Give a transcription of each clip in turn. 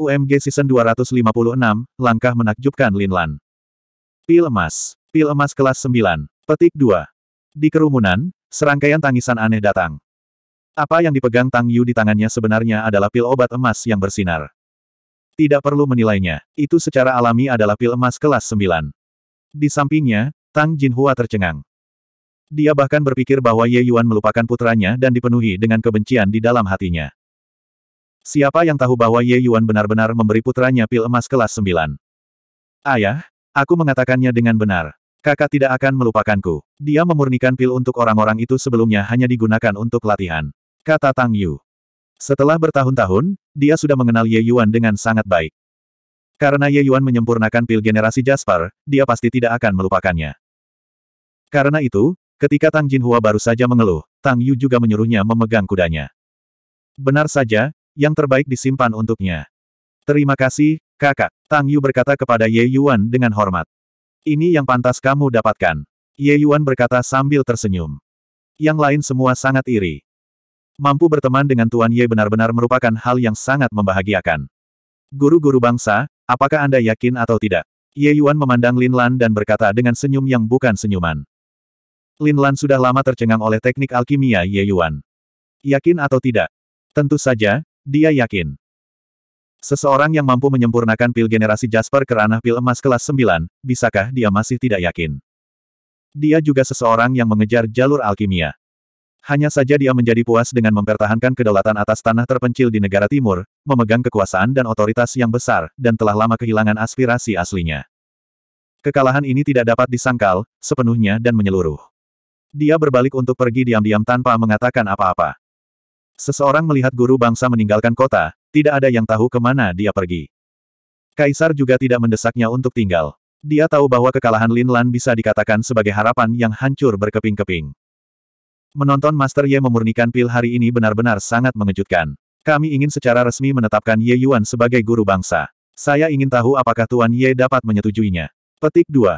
UMG Season 256, Langkah Menakjubkan Linlan. Pil Emas. Pil Emas Kelas 9. Petik 2. Di kerumunan, serangkaian tangisan aneh datang. Apa yang dipegang Tang Yu di tangannya sebenarnya adalah pil obat emas yang bersinar. Tidak perlu menilainya, itu secara alami adalah pil emas kelas 9. Di sampingnya, Tang Jinhua tercengang. Dia bahkan berpikir bahwa Ye Yuan melupakan putranya dan dipenuhi dengan kebencian di dalam hatinya. Siapa yang tahu bahwa Ye Yuan benar-benar memberi putranya pil emas kelas 9? Ayah, aku mengatakannya dengan benar. Kakak tidak akan melupakanku. Dia memurnikan pil untuk orang-orang itu sebelumnya hanya digunakan untuk latihan. Kata Tang Yu. Setelah bertahun-tahun, dia sudah mengenal Ye Yuan dengan sangat baik. Karena Ye Yuan menyempurnakan pil generasi Jasper, dia pasti tidak akan melupakannya. Karena itu, ketika Tang Jinhua baru saja mengeluh, Tang Yu juga menyuruhnya memegang kudanya. Benar saja, yang terbaik disimpan untuknya. Terima kasih, kakak. Tang Yu berkata kepada Ye Yuan dengan hormat. Ini yang pantas kamu dapatkan. Ye Yuan berkata sambil tersenyum. Yang lain semua sangat iri. Mampu berteman dengan Tuan Ye benar-benar merupakan hal yang sangat membahagiakan. Guru-guru bangsa, apakah Anda yakin atau tidak? Ye Yuan memandang Lin Lan dan berkata dengan senyum yang bukan senyuman. Lin Lan sudah lama tercengang oleh teknik alkimia Ye Yuan. Yakin atau tidak? Tentu saja, dia yakin. Seseorang yang mampu menyempurnakan pil generasi Jasper ke ranah pil emas kelas 9, bisakah dia masih tidak yakin? Dia juga seseorang yang mengejar jalur alkimia. Hanya saja dia menjadi puas dengan mempertahankan kedaulatan atas tanah terpencil di negara timur, memegang kekuasaan dan otoritas yang besar, dan telah lama kehilangan aspirasi aslinya. Kekalahan ini tidak dapat disangkal, sepenuhnya dan menyeluruh. Dia berbalik untuk pergi diam-diam tanpa mengatakan apa-apa. Seseorang melihat guru bangsa meninggalkan kota, tidak ada yang tahu kemana dia pergi. Kaisar juga tidak mendesaknya untuk tinggal. Dia tahu bahwa kekalahan Lin Lan bisa dikatakan sebagai harapan yang hancur berkeping-keping. Menonton Master Ye memurnikan pil hari ini benar-benar sangat mengejutkan. Kami ingin secara resmi menetapkan Ye Yuan sebagai guru bangsa. Saya ingin tahu apakah Tuan Ye dapat menyetujuinya. Petik 2.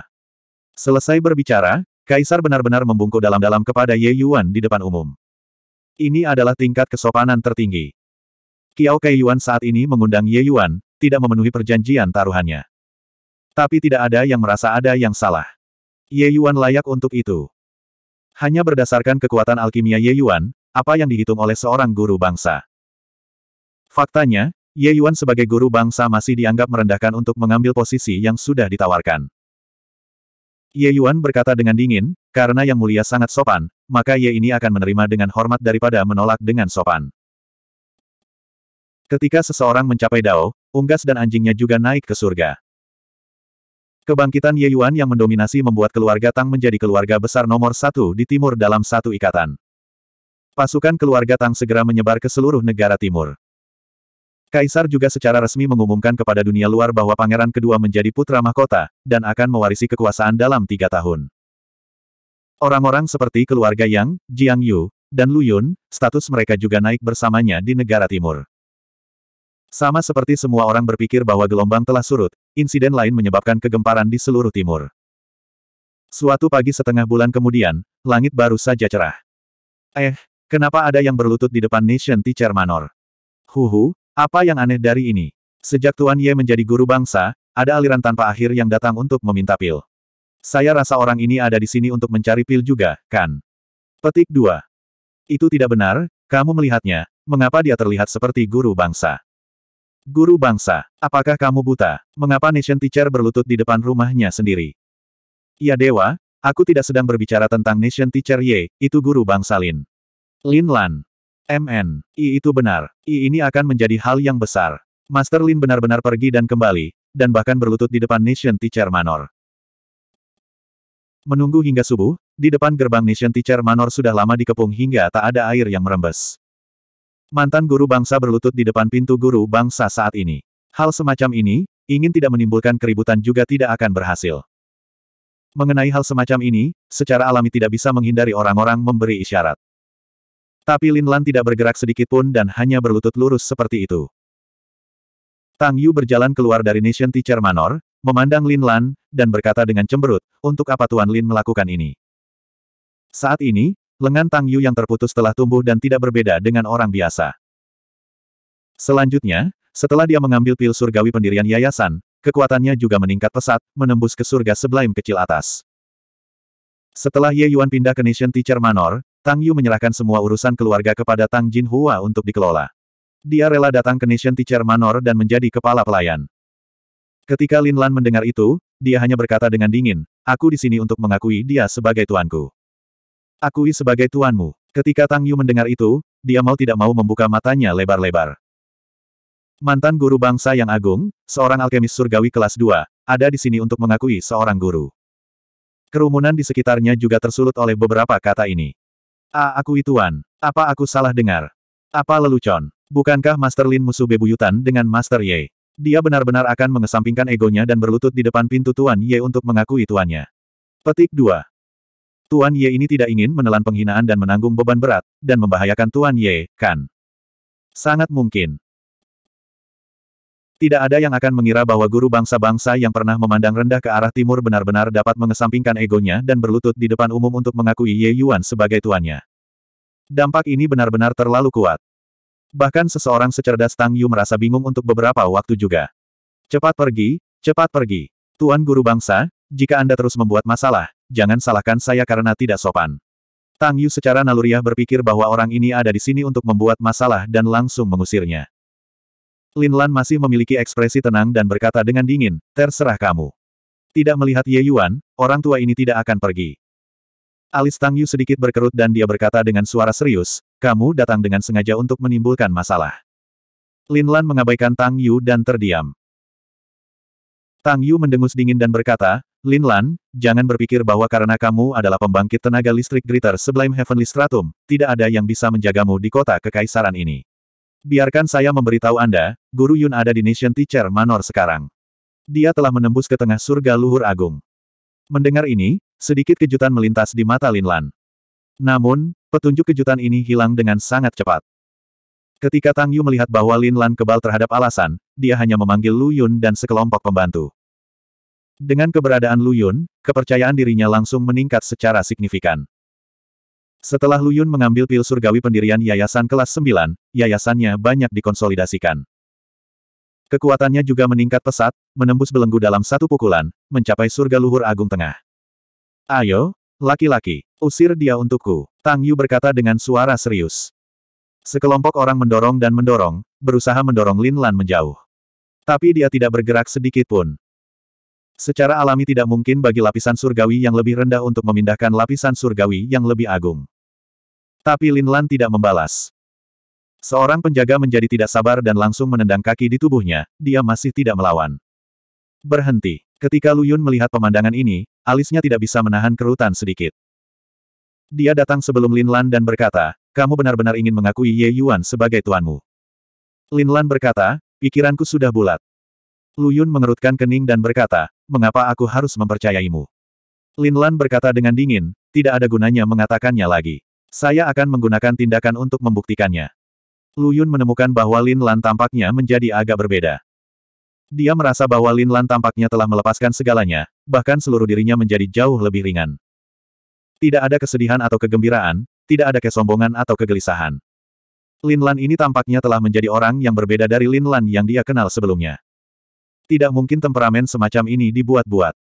Selesai berbicara, Kaisar benar-benar membungkuk dalam-dalam kepada Ye Yuan di depan umum. Ini adalah tingkat kesopanan tertinggi. Kiao Yuan saat ini mengundang Ye Yuan, tidak memenuhi perjanjian taruhannya. Tapi tidak ada yang merasa ada yang salah. Ye Yuan layak untuk itu. Hanya berdasarkan kekuatan alkimia Ye Yuan, apa yang dihitung oleh seorang guru bangsa. Faktanya, Ye Yuan sebagai guru bangsa masih dianggap merendahkan untuk mengambil posisi yang sudah ditawarkan. Ye Yuan berkata dengan dingin, karena Yang Mulia sangat sopan, maka Ye ini akan menerima dengan hormat daripada menolak dengan sopan. Ketika seseorang mencapai Dao, unggas dan anjingnya juga naik ke surga. Kebangkitan Ye Yuan yang mendominasi membuat keluarga Tang menjadi keluarga besar nomor satu di timur dalam satu ikatan. Pasukan keluarga Tang segera menyebar ke seluruh negara timur. Kaisar juga secara resmi mengumumkan kepada dunia luar bahwa pangeran kedua menjadi putra mahkota, dan akan mewarisi kekuasaan dalam tiga tahun. Orang-orang seperti keluarga Yang, Jiang Yu, dan Lu Yun, status mereka juga naik bersamanya di negara timur. Sama seperti semua orang berpikir bahwa gelombang telah surut, insiden lain menyebabkan kegemparan di seluruh timur. Suatu pagi setengah bulan kemudian, langit baru saja cerah. Eh, kenapa ada yang berlutut di depan Nation Teacher Manor? Huhu, apa yang aneh dari ini? Sejak Tuan Ye menjadi guru bangsa, ada aliran tanpa akhir yang datang untuk meminta pil. Saya rasa orang ini ada di sini untuk mencari pil juga, kan? Petik 2. Itu tidak benar, kamu melihatnya, mengapa dia terlihat seperti guru bangsa? Guru bangsa, apakah kamu buta? Mengapa Nation Teacher berlutut di depan rumahnya sendiri? Ya Dewa, aku tidak sedang berbicara tentang Nation Teacher Ye, itu guru bangsa Lin. Lin Lan, MN, I itu benar. I ini akan menjadi hal yang besar. Master Lin benar-benar pergi dan kembali, dan bahkan berlutut di depan Nation Teacher Manor. Menunggu hingga subuh, di depan gerbang Nation Teacher Manor sudah lama dikepung hingga tak ada air yang merembes. Mantan guru bangsa berlutut di depan pintu guru bangsa saat ini. Hal semacam ini, ingin tidak menimbulkan keributan juga tidak akan berhasil. Mengenai hal semacam ini, secara alami tidak bisa menghindari orang-orang memberi isyarat. Tapi Lin Lan tidak bergerak sedikit pun dan hanya berlutut lurus seperti itu. Tang Yu berjalan keluar dari Nation Teacher Manor, memandang Lin Lan, dan berkata dengan cemberut, untuk apa Tuan Lin melakukan ini? Saat ini, lengan Tang Yu yang terputus telah tumbuh dan tidak berbeda dengan orang biasa. Selanjutnya, setelah dia mengambil pil surgawi pendirian yayasan, kekuatannya juga meningkat pesat, menembus ke surga sebelah kecil atas. Setelah Ye Yuan pindah ke Nation Teacher Manor, Tang Yu menyerahkan semua urusan keluarga kepada Tang Jin Hua untuk dikelola. Dia rela datang ke Nation Teacher Manor dan menjadi kepala pelayan. Ketika Lin Lan mendengar itu, dia hanya berkata dengan dingin, aku di sini untuk mengakui dia sebagai tuanku. Akui sebagai tuanmu. Ketika Tang Yu mendengar itu, dia mau tidak mau membuka matanya lebar-lebar. Mantan guru bangsa yang agung, seorang alkemis surgawi kelas 2, ada di sini untuk mengakui seorang guru. Kerumunan di sekitarnya juga tersulut oleh beberapa kata ini. Ah, aku ituan. Apa aku salah dengar? Apa lelucon? Bukankah Master Lin musuh bebuyutan dengan Master Ye? Dia benar-benar akan mengesampingkan egonya dan berlutut di depan pintu Tuan Ye untuk mengakui tuannya. Petik 2. Tuan Ye ini tidak ingin menelan penghinaan dan menanggung beban berat, dan membahayakan Tuan Ye, kan? Sangat mungkin. Tidak ada yang akan mengira bahwa guru bangsa-bangsa yang pernah memandang rendah ke arah timur benar-benar dapat mengesampingkan egonya dan berlutut di depan umum untuk mengakui Ye Yuan sebagai tuannya. Dampak ini benar-benar terlalu kuat. Bahkan seseorang secerdas Tang Yu merasa bingung untuk beberapa waktu juga. Cepat pergi, cepat pergi. Tuan guru bangsa, jika Anda terus membuat masalah, jangan salahkan saya karena tidak sopan. Tang Yu secara naluriah berpikir bahwa orang ini ada di sini untuk membuat masalah dan langsung mengusirnya. Lin Lan masih memiliki ekspresi tenang dan berkata dengan dingin, terserah kamu. Tidak melihat Ye Yuan, orang tua ini tidak akan pergi. Alis Tang Yu sedikit berkerut dan dia berkata dengan suara serius, kamu datang dengan sengaja untuk menimbulkan masalah. Lin Lan mengabaikan Tang Yu dan terdiam. Tang Yu mendengus dingin dan berkata, Lin Lan, jangan berpikir bahwa karena kamu adalah pembangkit tenaga listrik Gritter Sublime Heavenly Stratum, tidak ada yang bisa menjagamu di kota kekaisaran ini. Biarkan saya memberitahu Anda, Guru Yun ada di Nation Teacher Manor sekarang. Dia telah menembus ke tengah surga luhur agung. Mendengar ini, sedikit kejutan melintas di mata Linlan. Namun, petunjuk kejutan ini hilang dengan sangat cepat. Ketika Tang Yu melihat bahwa Linlan kebal terhadap alasan, dia hanya memanggil Lu Yun dan sekelompok pembantu. Dengan keberadaan Lu Yun, kepercayaan dirinya langsung meningkat secara signifikan. Setelah Luyun mengambil pil surgawi pendirian Yayasan Kelas 9, yayasannya banyak dikonsolidasikan. Kekuatannya juga meningkat pesat, menembus belenggu dalam satu pukulan, mencapai surga luhur agung tengah. Ayo, laki-laki, usir dia untukku, Tang Yu berkata dengan suara serius. Sekelompok orang mendorong dan mendorong, berusaha mendorong Lin Lan menjauh. Tapi dia tidak bergerak sedikit pun. Secara alami tidak mungkin bagi lapisan surgawi yang lebih rendah untuk memindahkan lapisan surgawi yang lebih agung. Tapi Lin Lan tidak membalas. Seorang penjaga menjadi tidak sabar dan langsung menendang kaki di tubuhnya, dia masih tidak melawan. Berhenti. Ketika Lu Yun melihat pemandangan ini, alisnya tidak bisa menahan kerutan sedikit. Dia datang sebelum Lin Lan dan berkata, kamu benar-benar ingin mengakui Ye Yuan sebagai tuanmu. Lin Lan berkata, pikiranku sudah bulat. Lu Yun mengerutkan kening dan berkata, mengapa aku harus mempercayaimu? Lin Lan berkata dengan dingin, tidak ada gunanya mengatakannya lagi. Saya akan menggunakan tindakan untuk membuktikannya. Lu Yun menemukan bahwa Lin Lan tampaknya menjadi agak berbeda. Dia merasa bahwa Lin Lan tampaknya telah melepaskan segalanya, bahkan seluruh dirinya menjadi jauh lebih ringan. Tidak ada kesedihan atau kegembiraan, tidak ada kesombongan atau kegelisahan. Lin Lan ini tampaknya telah menjadi orang yang berbeda dari Lin Lan yang dia kenal sebelumnya. Tidak mungkin temperamen semacam ini dibuat-buat.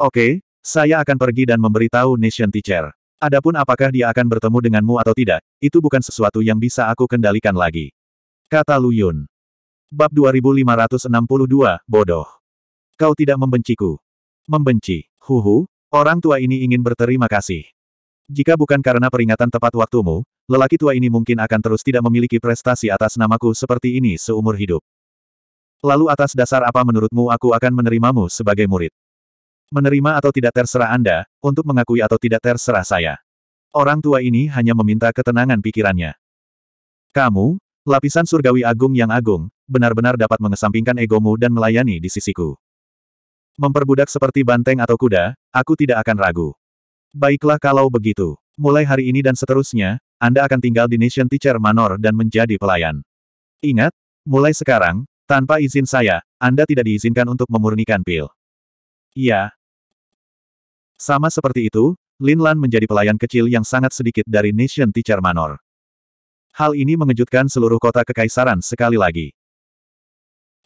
Oke, saya akan pergi dan memberitahu Nation Teacher. Adapun apakah dia akan bertemu denganmu atau tidak, itu bukan sesuatu yang bisa aku kendalikan lagi. Kata Lu Yun. Bab 2562, bodoh. Kau tidak membenciku. Membenci, huhu, orang tua ini ingin berterima kasih. Jika bukan karena peringatan tepat waktumu, lelaki tua ini mungkin akan terus tidak memiliki prestasi atas namaku seperti ini seumur hidup. Lalu atas dasar apa menurutmu aku akan menerimamu sebagai murid? Menerima atau tidak terserah Anda, untuk mengakui atau tidak terserah saya. Orang tua ini hanya meminta ketenangan pikirannya. Kamu, lapisan surgawi agung yang agung, benar-benar dapat mengesampingkan egomu dan melayani di sisiku. Memperbudak seperti banteng atau kuda, aku tidak akan ragu. Baiklah kalau begitu. Mulai hari ini dan seterusnya, Anda akan tinggal di Nation Teacher Manor dan menjadi pelayan. Ingat, mulai sekarang, tanpa izin saya, Anda tidak diizinkan untuk memurnikan pil. Iya, sama seperti itu, Lin Lan menjadi pelayan kecil yang sangat sedikit dari Nation Teacher Manor. Hal ini mengejutkan seluruh kota kekaisaran sekali lagi.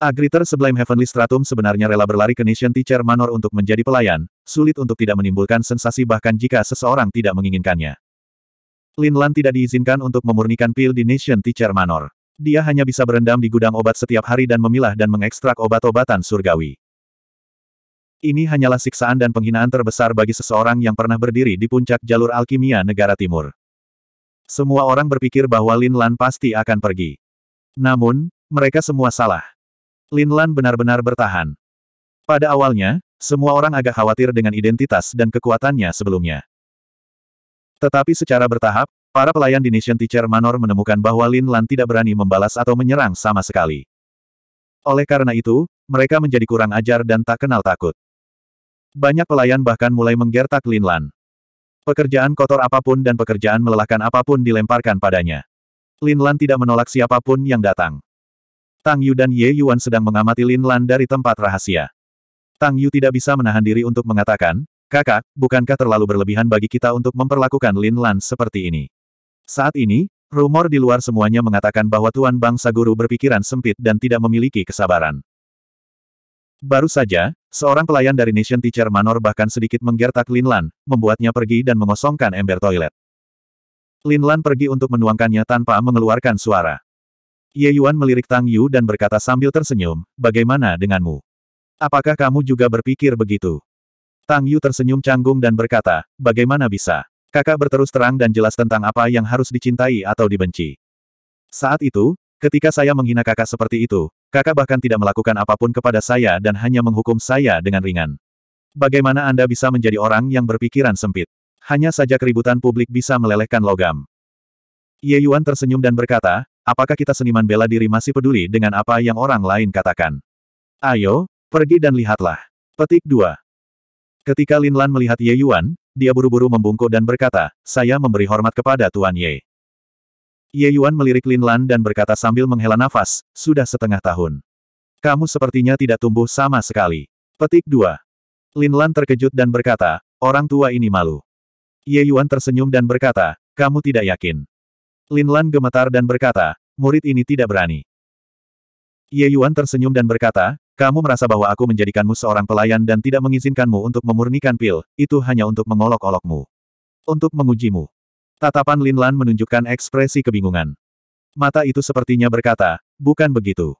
Agriter Sublime Heavenly Stratum sebenarnya rela berlari ke Nation Teacher Manor untuk menjadi pelayan, sulit untuk tidak menimbulkan sensasi bahkan jika seseorang tidak menginginkannya. Lin Lan tidak diizinkan untuk memurnikan pil di Nation Teacher Manor. Dia hanya bisa berendam di gudang obat setiap hari dan memilah dan mengekstrak obat-obatan surgawi. Ini hanyalah siksaan dan penghinaan terbesar bagi seseorang yang pernah berdiri di puncak jalur alkimia negara timur. Semua orang berpikir bahwa Lin Lan pasti akan pergi. Namun, mereka semua salah. Lin Lan benar-benar bertahan. Pada awalnya, semua orang agak khawatir dengan identitas dan kekuatannya sebelumnya. Tetapi secara bertahap, para pelayan di Nation Teacher Manor menemukan bahwa Lin Lan tidak berani membalas atau menyerang sama sekali. Oleh karena itu, mereka menjadi kurang ajar dan tak kenal takut. Banyak pelayan bahkan mulai menggertak Linlan. Pekerjaan kotor apapun dan pekerjaan melelahkan apapun dilemparkan padanya. Linlan tidak menolak siapapun yang datang. Tang Yu dan Ye Yuan sedang mengamati Linlan dari tempat rahasia. Tang Yu tidak bisa menahan diri untuk mengatakan, Kakak, bukankah terlalu berlebihan bagi kita untuk memperlakukan Linlan seperti ini? Saat ini, rumor di luar semuanya mengatakan bahwa Tuan Bangsa Guru berpikiran sempit dan tidak memiliki kesabaran. Baru saja, seorang pelayan dari Nation Teacher Manor bahkan sedikit menggertak Lan, membuatnya pergi dan mengosongkan ember toilet. Lin Lan pergi untuk menuangkannya tanpa mengeluarkan suara. Ye Yuan melirik Tang Yu dan berkata sambil tersenyum, bagaimana denganmu? Apakah kamu juga berpikir begitu? Tang Yu tersenyum canggung dan berkata, bagaimana bisa? Kakak berterus terang dan jelas tentang apa yang harus dicintai atau dibenci. Saat itu, ketika saya menghina kakak seperti itu, Kakak bahkan tidak melakukan apapun kepada saya dan hanya menghukum saya dengan ringan. Bagaimana Anda bisa menjadi orang yang berpikiran sempit? Hanya saja keributan publik bisa melelehkan logam. Ye Yuan tersenyum dan berkata, apakah kita seniman bela diri masih peduli dengan apa yang orang lain katakan? Ayo, pergi dan lihatlah. Petik 2. Ketika Lin Lan melihat Ye Yuan, dia buru-buru membungkuk dan berkata, saya memberi hormat kepada Tuan Ye. Ye Yuan melirik Lin Lan dan berkata sambil menghela nafas, sudah setengah tahun. Kamu sepertinya tidak tumbuh sama sekali. Petik 2. Lin Lan terkejut dan berkata, orang tua ini malu. Ye Yuan tersenyum dan berkata, kamu tidak yakin. Lin Lan gemetar dan berkata, murid ini tidak berani. Ye Yuan tersenyum dan berkata, kamu merasa bahwa aku menjadikanmu seorang pelayan dan tidak mengizinkanmu untuk memurnikan pil, itu hanya untuk mengolok-olokmu. Untuk mengujimu. Tatapan Lin Lan menunjukkan ekspresi kebingungan. Mata itu sepertinya berkata, bukan begitu.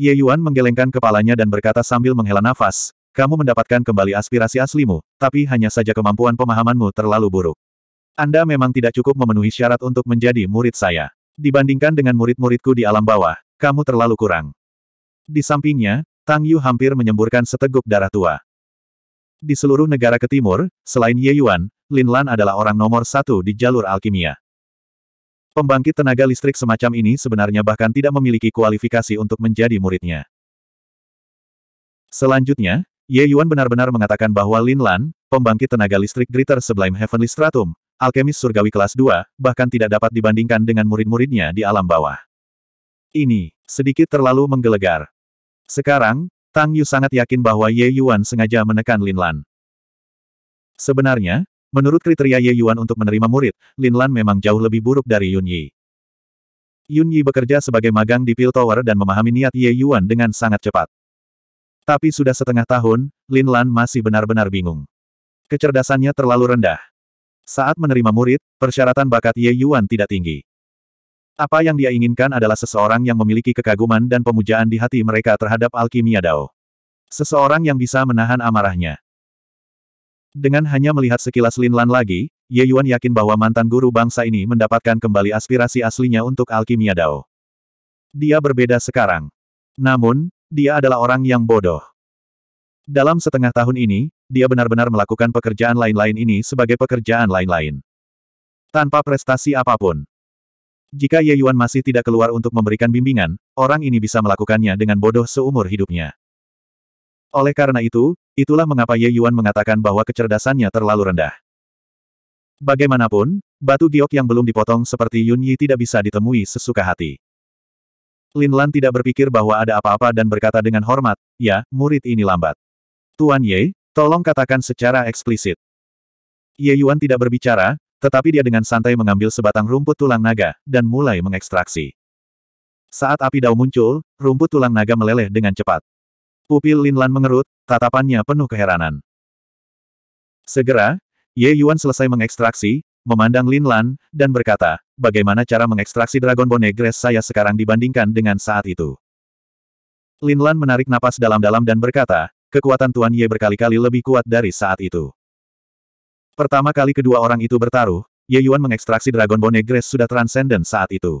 Ye Yuan menggelengkan kepalanya dan berkata sambil menghela nafas, kamu mendapatkan kembali aspirasi aslimu, tapi hanya saja kemampuan pemahamanmu terlalu buruk. Anda memang tidak cukup memenuhi syarat untuk menjadi murid saya. Dibandingkan dengan murid-muridku di alam bawah, kamu terlalu kurang. Di sampingnya, Tang Yu hampir menyemburkan seteguk darah tua. Di seluruh negara ke timur, selain Ye Yuan, Lin Lan adalah orang nomor satu di jalur alkimia. Pembangkit tenaga listrik semacam ini sebenarnya bahkan tidak memiliki kualifikasi untuk menjadi muridnya. Selanjutnya, Ye Yuan benar-benar mengatakan bahwa Lin Lan, pembangkit tenaga listrik Greater Sublime Heavenly Stratum, alkemis surgawi kelas 2, bahkan tidak dapat dibandingkan dengan murid-muridnya di alam bawah. Ini, sedikit terlalu menggelegar. Sekarang, Tang Yu sangat yakin bahwa Ye Yuan sengaja menekan Lin Lan. Sebenarnya, Menurut kriteria Ye Yuan untuk menerima murid, Lin Lan memang jauh lebih buruk dari Yun Yi. Yun Yi bekerja sebagai magang di Pil Tower dan memahami niat Ye Yuan dengan sangat cepat. Tapi sudah setengah tahun, Lin Lan masih benar-benar bingung. Kecerdasannya terlalu rendah. Saat menerima murid, persyaratan bakat Ye Yuan tidak tinggi. Apa yang dia inginkan adalah seseorang yang memiliki kekaguman dan pemujaan di hati mereka terhadap alkimia Dao. Seseorang yang bisa menahan amarahnya. Dengan hanya melihat sekilas Lin Lan lagi, Ye Yuan yakin bahwa mantan guru bangsa ini mendapatkan kembali aspirasi aslinya untuk alkimia Dao. Dia berbeda sekarang. Namun, dia adalah orang yang bodoh. Dalam setengah tahun ini, dia benar-benar melakukan pekerjaan lain-lain ini sebagai pekerjaan lain-lain. Tanpa prestasi apapun. Jika Ye Yuan masih tidak keluar untuk memberikan bimbingan, orang ini bisa melakukannya dengan bodoh seumur hidupnya. Oleh karena itu, itulah mengapa Ye Yuan mengatakan bahwa kecerdasannya terlalu rendah. Bagaimanapun, batu giok yang belum dipotong seperti Yun Yi tidak bisa ditemui sesuka hati. Lin Lan tidak berpikir bahwa ada apa-apa dan berkata dengan hormat, ya, murid ini lambat. Tuan Ye, tolong katakan secara eksplisit. Ye Yuan tidak berbicara, tetapi dia dengan santai mengambil sebatang rumput tulang naga, dan mulai mengekstraksi. Saat api dao muncul, rumput tulang naga meleleh dengan cepat. Pupil Linlan mengerut, tatapannya penuh keheranan. Segera, Ye Yuan selesai mengekstraksi, memandang Linlan, dan berkata, bagaimana cara mengekstraksi Dragon Bone Grace saya sekarang dibandingkan dengan saat itu. Linlan menarik napas dalam-dalam dan berkata, kekuatan Tuan Ye berkali-kali lebih kuat dari saat itu. Pertama kali kedua orang itu bertaruh, Ye Yuan mengekstraksi Dragon Bone Grace sudah transenden saat itu.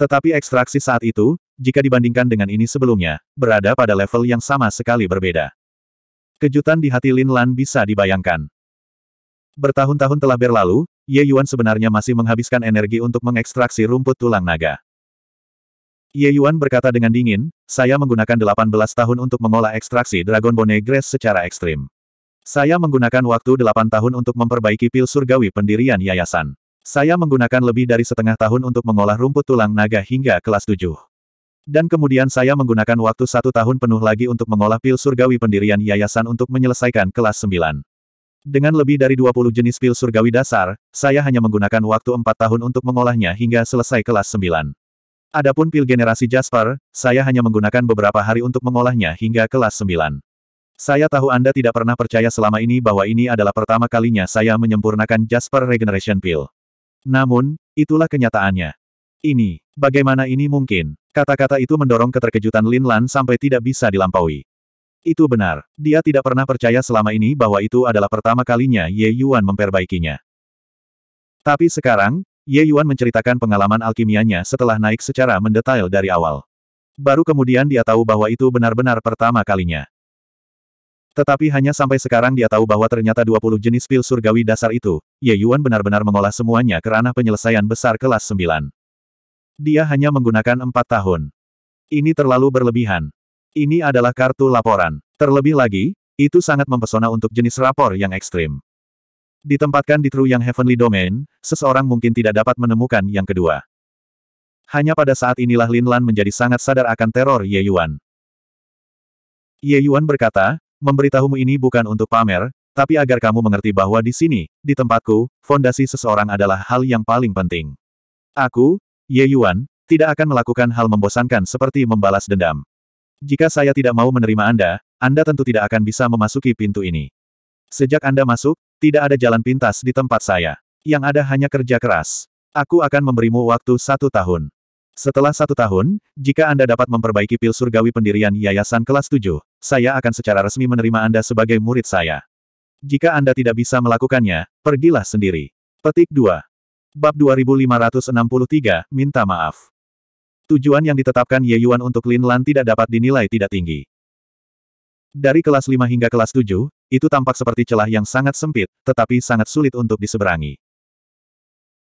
Tetapi ekstraksi saat itu, jika dibandingkan dengan ini sebelumnya, berada pada level yang sama sekali berbeda. Kejutan di hati Lin Lan bisa dibayangkan. Bertahun-tahun telah berlalu, Ye Yuan sebenarnya masih menghabiskan energi untuk mengekstraksi rumput tulang naga. Ye Yuan berkata dengan dingin, saya menggunakan 18 tahun untuk mengolah ekstraksi Dragon Bone Grace secara ekstrim. Saya menggunakan waktu 8 tahun untuk memperbaiki pil surgawi pendirian yayasan. Saya menggunakan lebih dari setengah tahun untuk mengolah rumput tulang naga hingga kelas 7. Dan kemudian saya menggunakan waktu satu tahun penuh lagi untuk mengolah pil surgawi pendirian yayasan untuk menyelesaikan kelas 9. Dengan lebih dari 20 jenis pil surgawi dasar, saya hanya menggunakan waktu empat tahun untuk mengolahnya hingga selesai kelas 9. Adapun pil generasi Jasper, saya hanya menggunakan beberapa hari untuk mengolahnya hingga kelas 9. Saya tahu Anda tidak pernah percaya selama ini bahwa ini adalah pertama kalinya saya menyempurnakan Jasper Regeneration Pill. Namun, itulah kenyataannya. Ini, bagaimana ini mungkin? Kata-kata itu mendorong keterkejutan Lin Lan sampai tidak bisa dilampaui. Itu benar, dia tidak pernah percaya selama ini bahwa itu adalah pertama kalinya Ye Yuan memperbaikinya. Tapi sekarang, Ye Yuan menceritakan pengalaman alkimianya setelah naik secara mendetail dari awal. Baru kemudian dia tahu bahwa itu benar-benar pertama kalinya. Tetapi hanya sampai sekarang dia tahu bahwa ternyata 20 jenis pil surgawi dasar itu, Ye Yuan benar-benar mengolah semuanya kerana penyelesaian besar kelas 9. Dia hanya menggunakan empat tahun. Ini terlalu berlebihan. Ini adalah kartu laporan. Terlebih lagi, itu sangat mempesona untuk jenis rapor yang ekstrim. Ditempatkan di True Yang Heavenly Domain, seseorang mungkin tidak dapat menemukan yang kedua. Hanya pada saat inilah Lin Lan menjadi sangat sadar akan teror Ye Yuan. Ye Yuan berkata, memberitahumu ini bukan untuk pamer, tapi agar kamu mengerti bahwa di sini, di tempatku, fondasi seseorang adalah hal yang paling penting. Aku, Ye Yuan, tidak akan melakukan hal membosankan seperti membalas dendam. Jika saya tidak mau menerima Anda, Anda tentu tidak akan bisa memasuki pintu ini. Sejak Anda masuk, tidak ada jalan pintas di tempat saya. Yang ada hanya kerja keras. Aku akan memberimu waktu satu tahun. Setelah satu tahun, jika Anda dapat memperbaiki pil surgawi pendirian Yayasan Kelas 7, saya akan secara resmi menerima Anda sebagai murid saya. Jika Anda tidak bisa melakukannya, pergilah sendiri. Petik 2. Bab 2563, Minta Maaf Tujuan yang ditetapkan Ye Yuan untuk Lin Lan tidak dapat dinilai tidak tinggi. Dari kelas 5 hingga kelas 7, itu tampak seperti celah yang sangat sempit, tetapi sangat sulit untuk diseberangi.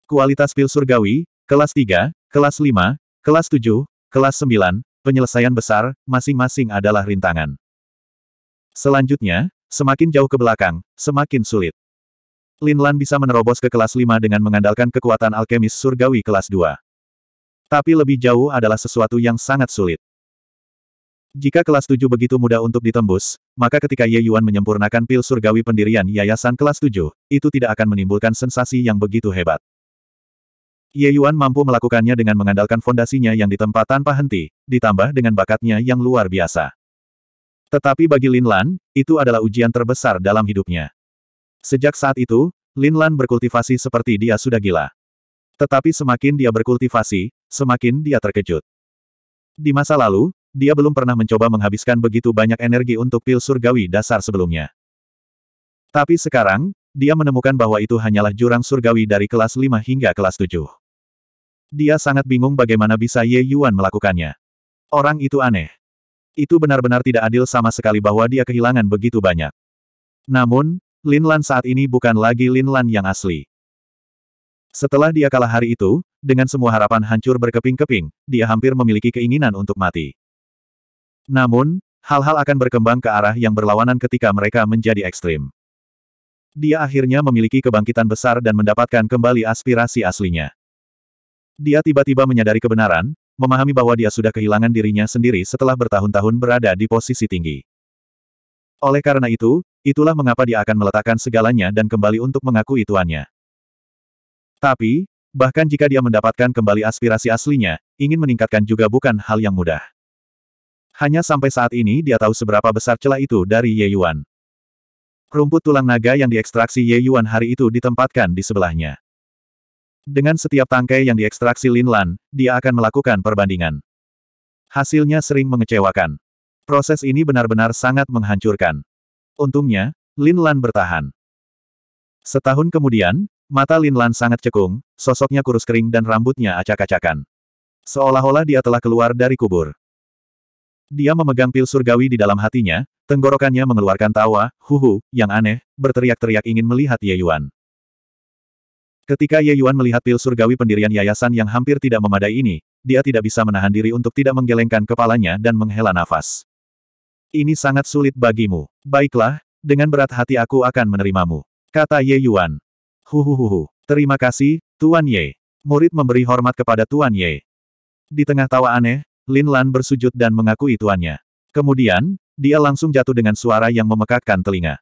Kualitas pil surgawi, kelas 3, kelas 5, kelas 7, kelas 9, penyelesaian besar, masing-masing adalah rintangan. Selanjutnya, semakin jauh ke belakang, semakin sulit. Lin Lan bisa menerobos ke kelas 5 dengan mengandalkan kekuatan alkemis surgawi kelas 2. Tapi lebih jauh adalah sesuatu yang sangat sulit. Jika kelas 7 begitu mudah untuk ditembus, maka ketika Ye Yuan menyempurnakan pil surgawi pendirian yayasan kelas 7, itu tidak akan menimbulkan sensasi yang begitu hebat. Ye Yuan mampu melakukannya dengan mengandalkan fondasinya yang ditempa tanpa henti, ditambah dengan bakatnya yang luar biasa. Tetapi bagi Lin Lan, itu adalah ujian terbesar dalam hidupnya. Sejak saat itu, Lin Lan berkultivasi seperti dia sudah gila. Tetapi semakin dia berkultivasi, semakin dia terkejut. Di masa lalu, dia belum pernah mencoba menghabiskan begitu banyak energi untuk pil surgawi dasar sebelumnya. Tapi sekarang, dia menemukan bahwa itu hanyalah jurang surgawi dari kelas 5 hingga kelas 7. Dia sangat bingung bagaimana bisa Ye Yuan melakukannya. Orang itu aneh. Itu benar-benar tidak adil sama sekali bahwa dia kehilangan begitu banyak. Namun, Linlan saat ini bukan lagi Linlan yang asli. Setelah dia kalah hari itu, dengan semua harapan hancur berkeping-keping, dia hampir memiliki keinginan untuk mati. Namun, hal-hal akan berkembang ke arah yang berlawanan ketika mereka menjadi ekstrim. Dia akhirnya memiliki kebangkitan besar dan mendapatkan kembali aspirasi aslinya. Dia tiba-tiba menyadari kebenaran, memahami bahwa dia sudah kehilangan dirinya sendiri setelah bertahun-tahun berada di posisi tinggi. Oleh karena itu, itulah mengapa dia akan meletakkan segalanya dan kembali untuk mengakui tuannya. Tapi, bahkan jika dia mendapatkan kembali aspirasi aslinya, ingin meningkatkan juga bukan hal yang mudah. Hanya sampai saat ini dia tahu seberapa besar celah itu dari Ye Yuan. Rumput tulang naga yang diekstraksi Ye Yuan hari itu ditempatkan di sebelahnya. Dengan setiap tangkai yang diekstraksi Lin Lan, dia akan melakukan perbandingan. Hasilnya sering mengecewakan. Proses ini benar-benar sangat menghancurkan. Untungnya, Lin Lan bertahan. Setahun kemudian, mata Lin Lan sangat cekung, sosoknya kurus kering dan rambutnya acak-acakan. Seolah-olah dia telah keluar dari kubur. Dia memegang pil surgawi di dalam hatinya, tenggorokannya mengeluarkan tawa, huhu, yang aneh, berteriak-teriak ingin melihat Ye Yuan. Ketika Ye Yuan melihat pil surgawi pendirian yayasan yang hampir tidak memadai ini, dia tidak bisa menahan diri untuk tidak menggelengkan kepalanya dan menghela nafas. Ini sangat sulit bagimu. Baiklah, dengan berat hati aku akan menerimamu. Kata Ye Yuan. Huhuhuhu. Terima kasih, Tuan Ye. Murid memberi hormat kepada Tuan Ye. Di tengah tawa aneh, Lin Lan bersujud dan mengakui tuannya. Kemudian, dia langsung jatuh dengan suara yang memekakkan telinga.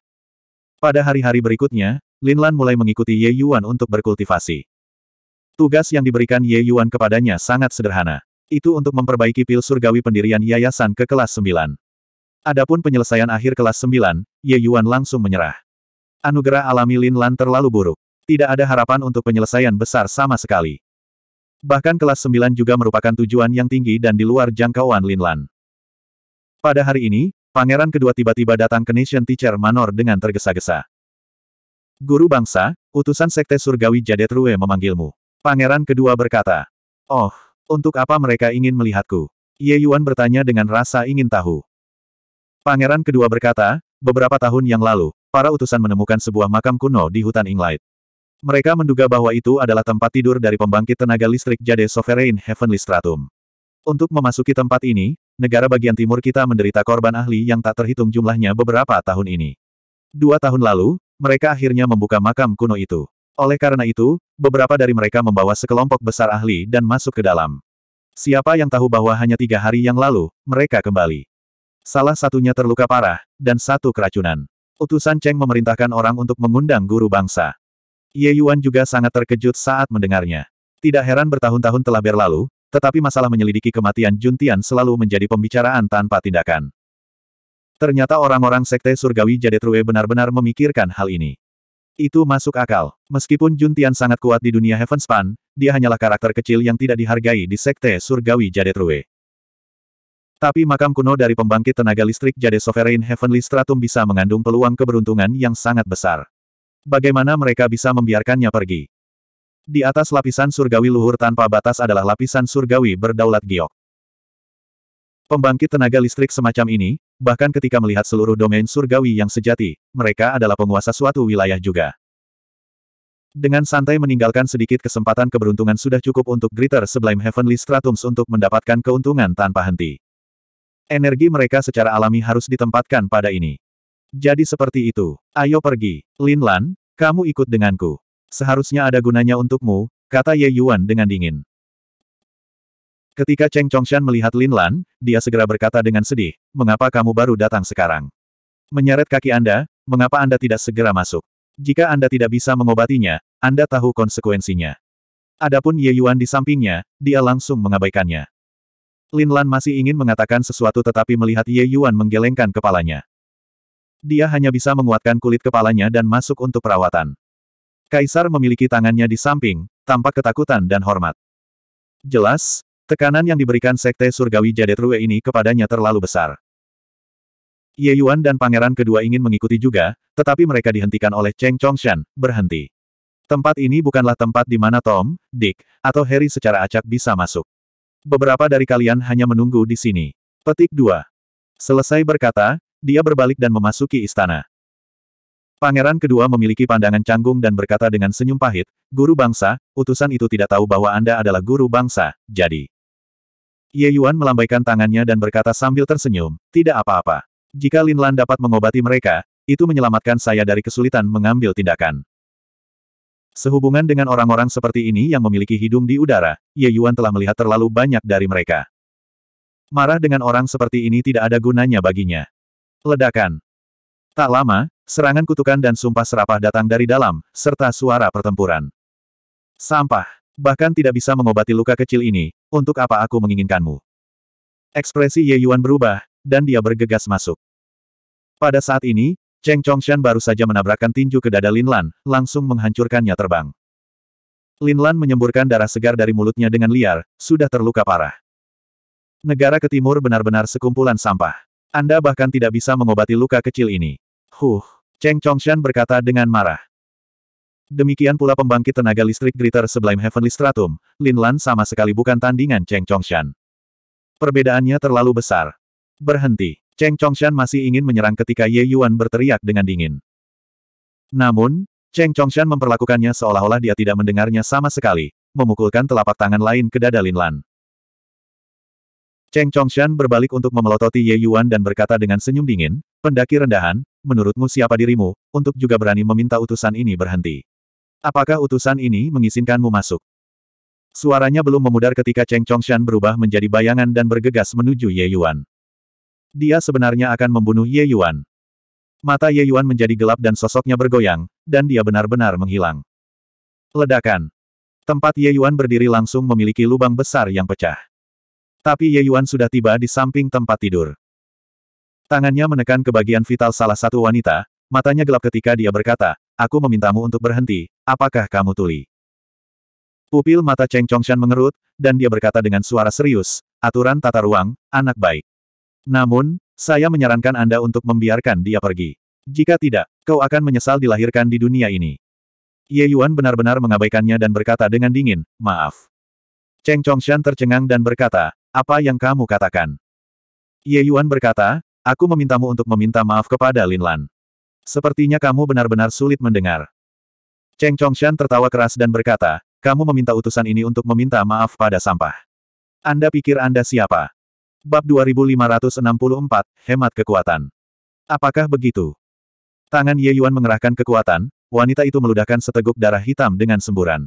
Pada hari-hari berikutnya, Lin Lan mulai mengikuti Ye Yuan untuk berkultivasi. Tugas yang diberikan Ye Yuan kepadanya sangat sederhana. Itu untuk memperbaiki pil surgawi pendirian yayasan ke kelas 9. Adapun penyelesaian akhir kelas 9, Ye Yuan langsung menyerah. Anugerah alami Lin Lan terlalu buruk. Tidak ada harapan untuk penyelesaian besar sama sekali. Bahkan kelas 9 juga merupakan tujuan yang tinggi dan di luar jangkauan Lin Lan. Pada hari ini, pangeran kedua tiba-tiba datang ke Nation Teacher Manor dengan tergesa-gesa. Guru bangsa, utusan Sekte Surgawi Jadet Rue memanggilmu. Pangeran kedua berkata, Oh, untuk apa mereka ingin melihatku? Ye Yuan bertanya dengan rasa ingin tahu. Pangeran kedua berkata, beberapa tahun yang lalu, para utusan menemukan sebuah makam kuno di hutan Inglight. Mereka menduga bahwa itu adalah tempat tidur dari pembangkit tenaga listrik Jade Sovereign Heavenly Stratum. Untuk memasuki tempat ini, negara bagian timur kita menderita korban ahli yang tak terhitung jumlahnya beberapa tahun ini. Dua tahun lalu, mereka akhirnya membuka makam kuno itu. Oleh karena itu, beberapa dari mereka membawa sekelompok besar ahli dan masuk ke dalam. Siapa yang tahu bahwa hanya tiga hari yang lalu, mereka kembali. Salah satunya terluka parah, dan satu keracunan. Utusan Cheng memerintahkan orang untuk mengundang guru bangsa. Ye Yuan juga sangat terkejut saat mendengarnya. Tidak heran bertahun-tahun telah berlalu, tetapi masalah menyelidiki kematian Jun Tian selalu menjadi pembicaraan tanpa tindakan. Ternyata orang-orang sekte surgawi Jadetrue benar-benar memikirkan hal ini. Itu masuk akal. Meskipun Jun Tian sangat kuat di dunia Heavenspan, dia hanyalah karakter kecil yang tidak dihargai di sekte surgawi Jadetrue. Tapi makam kuno dari pembangkit tenaga listrik Jade Sovereign Heavenly Stratum bisa mengandung peluang keberuntungan yang sangat besar. Bagaimana mereka bisa membiarkannya pergi? Di atas lapisan surgawi luhur tanpa batas adalah lapisan surgawi berdaulat giok. Pembangkit tenaga listrik semacam ini, bahkan ketika melihat seluruh domain surgawi yang sejati, mereka adalah penguasa suatu wilayah juga. Dengan santai meninggalkan sedikit kesempatan keberuntungan sudah cukup untuk Gritter Sublime Heavenly Stratums untuk mendapatkan keuntungan tanpa henti. Energi mereka secara alami harus ditempatkan pada ini. Jadi seperti itu. Ayo pergi. Lin Lan, kamu ikut denganku. Seharusnya ada gunanya untukmu, kata Ye Yuan dengan dingin. Ketika Cheng Chongshan melihat Lin Lan, dia segera berkata dengan sedih, mengapa kamu baru datang sekarang? Menyeret kaki Anda, mengapa Anda tidak segera masuk? Jika Anda tidak bisa mengobatinya, Anda tahu konsekuensinya. Adapun Ye Yuan di sampingnya, dia langsung mengabaikannya. Lin Lan masih ingin mengatakan sesuatu tetapi melihat Ye Yuan menggelengkan kepalanya. Dia hanya bisa menguatkan kulit kepalanya dan masuk untuk perawatan. Kaisar memiliki tangannya di samping, tampak ketakutan dan hormat. Jelas, tekanan yang diberikan Sekte Surgawi Jadet Rue ini kepadanya terlalu besar. Ye Yuan dan pangeran kedua ingin mengikuti juga, tetapi mereka dihentikan oleh Cheng Chongshan, berhenti. Tempat ini bukanlah tempat di mana Tom, Dick, atau Harry secara acak bisa masuk. Beberapa dari kalian hanya menunggu di sini. Petik 2. Selesai berkata, dia berbalik dan memasuki istana. Pangeran kedua memiliki pandangan canggung dan berkata dengan senyum pahit, Guru bangsa, utusan itu tidak tahu bahwa Anda adalah guru bangsa, jadi. Ye Yuan melambaikan tangannya dan berkata sambil tersenyum, tidak apa-apa. Jika Lin Lan dapat mengobati mereka, itu menyelamatkan saya dari kesulitan mengambil tindakan. Sehubungan dengan orang-orang seperti ini yang memiliki hidung di udara, Ye Yuan telah melihat terlalu banyak dari mereka. Marah dengan orang seperti ini tidak ada gunanya baginya. Ledakan. Tak lama, serangan kutukan dan sumpah serapah datang dari dalam, serta suara pertempuran. Sampah. Bahkan tidak bisa mengobati luka kecil ini, untuk apa aku menginginkanmu? Ekspresi Ye Yuan berubah, dan dia bergegas masuk. Pada saat ini, Cheng Chongshan baru saja menabrakkan tinju ke dada Lin Lan, langsung menghancurkannya terbang. Lin Lan menyemburkan darah segar dari mulutnya dengan liar, sudah terluka parah. Negara ke timur benar-benar sekumpulan sampah. Anda bahkan tidak bisa mengobati luka kecil ini. Huh, Cheng Chongshan berkata dengan marah. Demikian pula pembangkit tenaga listrik Gritter Sublime Heavenly Stratum, Lin Lan sama sekali bukan tandingan Cheng Chongshan. Perbedaannya terlalu besar. Berhenti. Cheng Chongshan masih ingin menyerang ketika Ye Yuan berteriak dengan dingin. Namun, Cheng Chongshan memperlakukannya seolah-olah dia tidak mendengarnya sama sekali, memukulkan telapak tangan lain ke dada Lin Lan. Cheng Chongshan berbalik untuk memelototi Ye Yuan dan berkata dengan senyum dingin, pendaki rendahan, menurutmu siapa dirimu, untuk juga berani meminta utusan ini berhenti. Apakah utusan ini mengizinkanmu masuk? Suaranya belum memudar ketika Cheng Chongshan berubah menjadi bayangan dan bergegas menuju Ye Yuan dia sebenarnya akan membunuh Ye Yuan. Mata Ye Yuan menjadi gelap dan sosoknya bergoyang, dan dia benar-benar menghilang. Ledakan. Tempat Ye Yuan berdiri langsung memiliki lubang besar yang pecah. Tapi Ye Yuan sudah tiba di samping tempat tidur. Tangannya menekan ke bagian vital salah satu wanita, matanya gelap ketika dia berkata, Aku memintamu untuk berhenti, apakah kamu tuli? Pupil mata Cheng Chongshan mengerut, dan dia berkata dengan suara serius, aturan tata ruang, anak baik. Namun, saya menyarankan Anda untuk membiarkan dia pergi. Jika tidak, kau akan menyesal dilahirkan di dunia ini. Ye Yuan benar-benar mengabaikannya dan berkata dengan dingin, maaf. Cheng Chongshan tercengang dan berkata, apa yang kamu katakan? Ye Yuan berkata, aku memintamu untuk meminta maaf kepada Lin Lan. Sepertinya kamu benar-benar sulit mendengar. Cheng Chongshan tertawa keras dan berkata, kamu meminta utusan ini untuk meminta maaf pada sampah. Anda pikir Anda siapa? Bab 2564, Hemat Kekuatan. Apakah begitu? Tangan Ye Yuan mengerahkan kekuatan, wanita itu meludahkan seteguk darah hitam dengan semburan.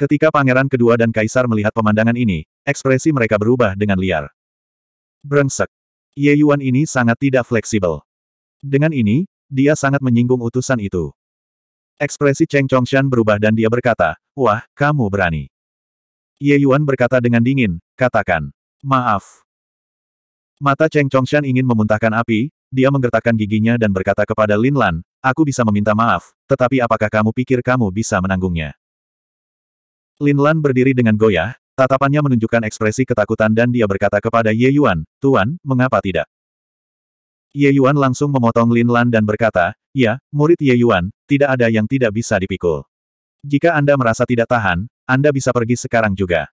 Ketika pangeran kedua dan kaisar melihat pemandangan ini, ekspresi mereka berubah dengan liar. Brengsek. Ye Yuan ini sangat tidak fleksibel. Dengan ini, dia sangat menyinggung utusan itu. Ekspresi Cheng Chongshan berubah dan dia berkata, Wah, kamu berani. Ye Yuan berkata dengan dingin, katakan. Maaf. Mata Cheng Chongshan ingin memuntahkan api, dia menggertakkan giginya dan berkata kepada Lin Lan, aku bisa meminta maaf, tetapi apakah kamu pikir kamu bisa menanggungnya? Lin Lan berdiri dengan goyah, tatapannya menunjukkan ekspresi ketakutan dan dia berkata kepada Ye Yuan, Tuan, mengapa tidak? Ye Yuan langsung memotong Lin Lan dan berkata, Ya, murid Ye Yuan, tidak ada yang tidak bisa dipikul. Jika Anda merasa tidak tahan, Anda bisa pergi sekarang juga.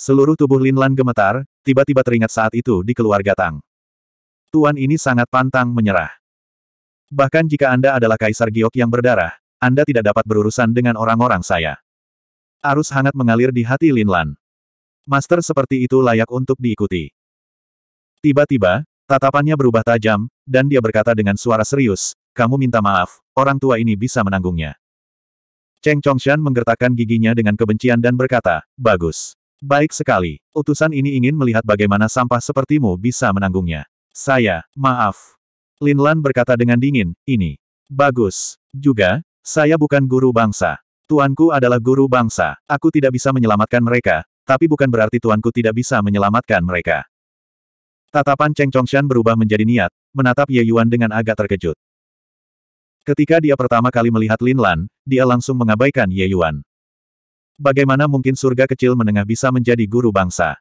Seluruh tubuh Lin Lan gemetar, tiba-tiba teringat saat itu di keluarga Tang. Tuan ini sangat pantang menyerah. Bahkan jika Anda adalah Kaisar Giok yang berdarah, Anda tidak dapat berurusan dengan orang-orang saya. Arus hangat mengalir di hati Lin Lan. Master seperti itu layak untuk diikuti. Tiba-tiba, tatapannya berubah tajam, dan dia berkata dengan suara serius, kamu minta maaf, orang tua ini bisa menanggungnya. Cheng Chongshan menggertakkan giginya dengan kebencian dan berkata, bagus. Baik sekali. Utusan ini ingin melihat bagaimana sampah sepertimu bisa menanggungnya. Saya, maaf. Lin Lan berkata dengan dingin, ini. Bagus. Juga, saya bukan guru bangsa. Tuanku adalah guru bangsa. Aku tidak bisa menyelamatkan mereka, tapi bukan berarti tuanku tidak bisa menyelamatkan mereka. Tatapan Cheng Chongshan berubah menjadi niat, menatap Ye Yuan dengan agak terkejut. Ketika dia pertama kali melihat Lin Lan, dia langsung mengabaikan Ye Yuan. Bagaimana mungkin surga kecil menengah bisa menjadi guru bangsa?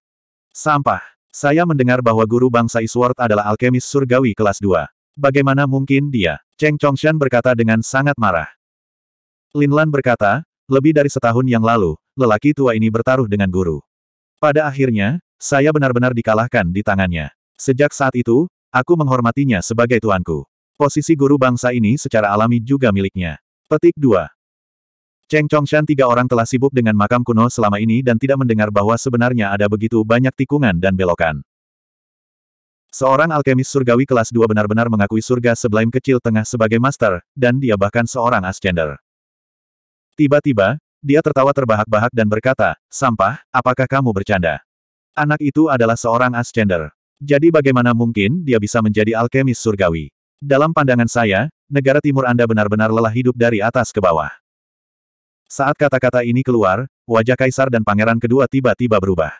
Sampah. Saya mendengar bahwa guru bangsa Isward adalah alkemis surgawi kelas 2. Bagaimana mungkin dia? Cheng Chongshan berkata dengan sangat marah. Linlan berkata, lebih dari setahun yang lalu, lelaki tua ini bertaruh dengan guru. Pada akhirnya, saya benar-benar dikalahkan di tangannya. Sejak saat itu, aku menghormatinya sebagai tuanku. Posisi guru bangsa ini secara alami juga miliknya. Petik 2. Cheng Chongshan tiga orang telah sibuk dengan makam kuno selama ini dan tidak mendengar bahwa sebenarnya ada begitu banyak tikungan dan belokan. Seorang alkemis surgawi kelas 2 benar-benar mengakui surga sebelum kecil tengah sebagai master, dan dia bahkan seorang ascender. Tiba-tiba, dia tertawa terbahak-bahak dan berkata, Sampah, apakah kamu bercanda? Anak itu adalah seorang ascender. Jadi bagaimana mungkin dia bisa menjadi alkemis surgawi? Dalam pandangan saya, negara timur Anda benar-benar lelah hidup dari atas ke bawah. Saat kata-kata ini keluar, wajah kaisar dan pangeran kedua tiba-tiba berubah.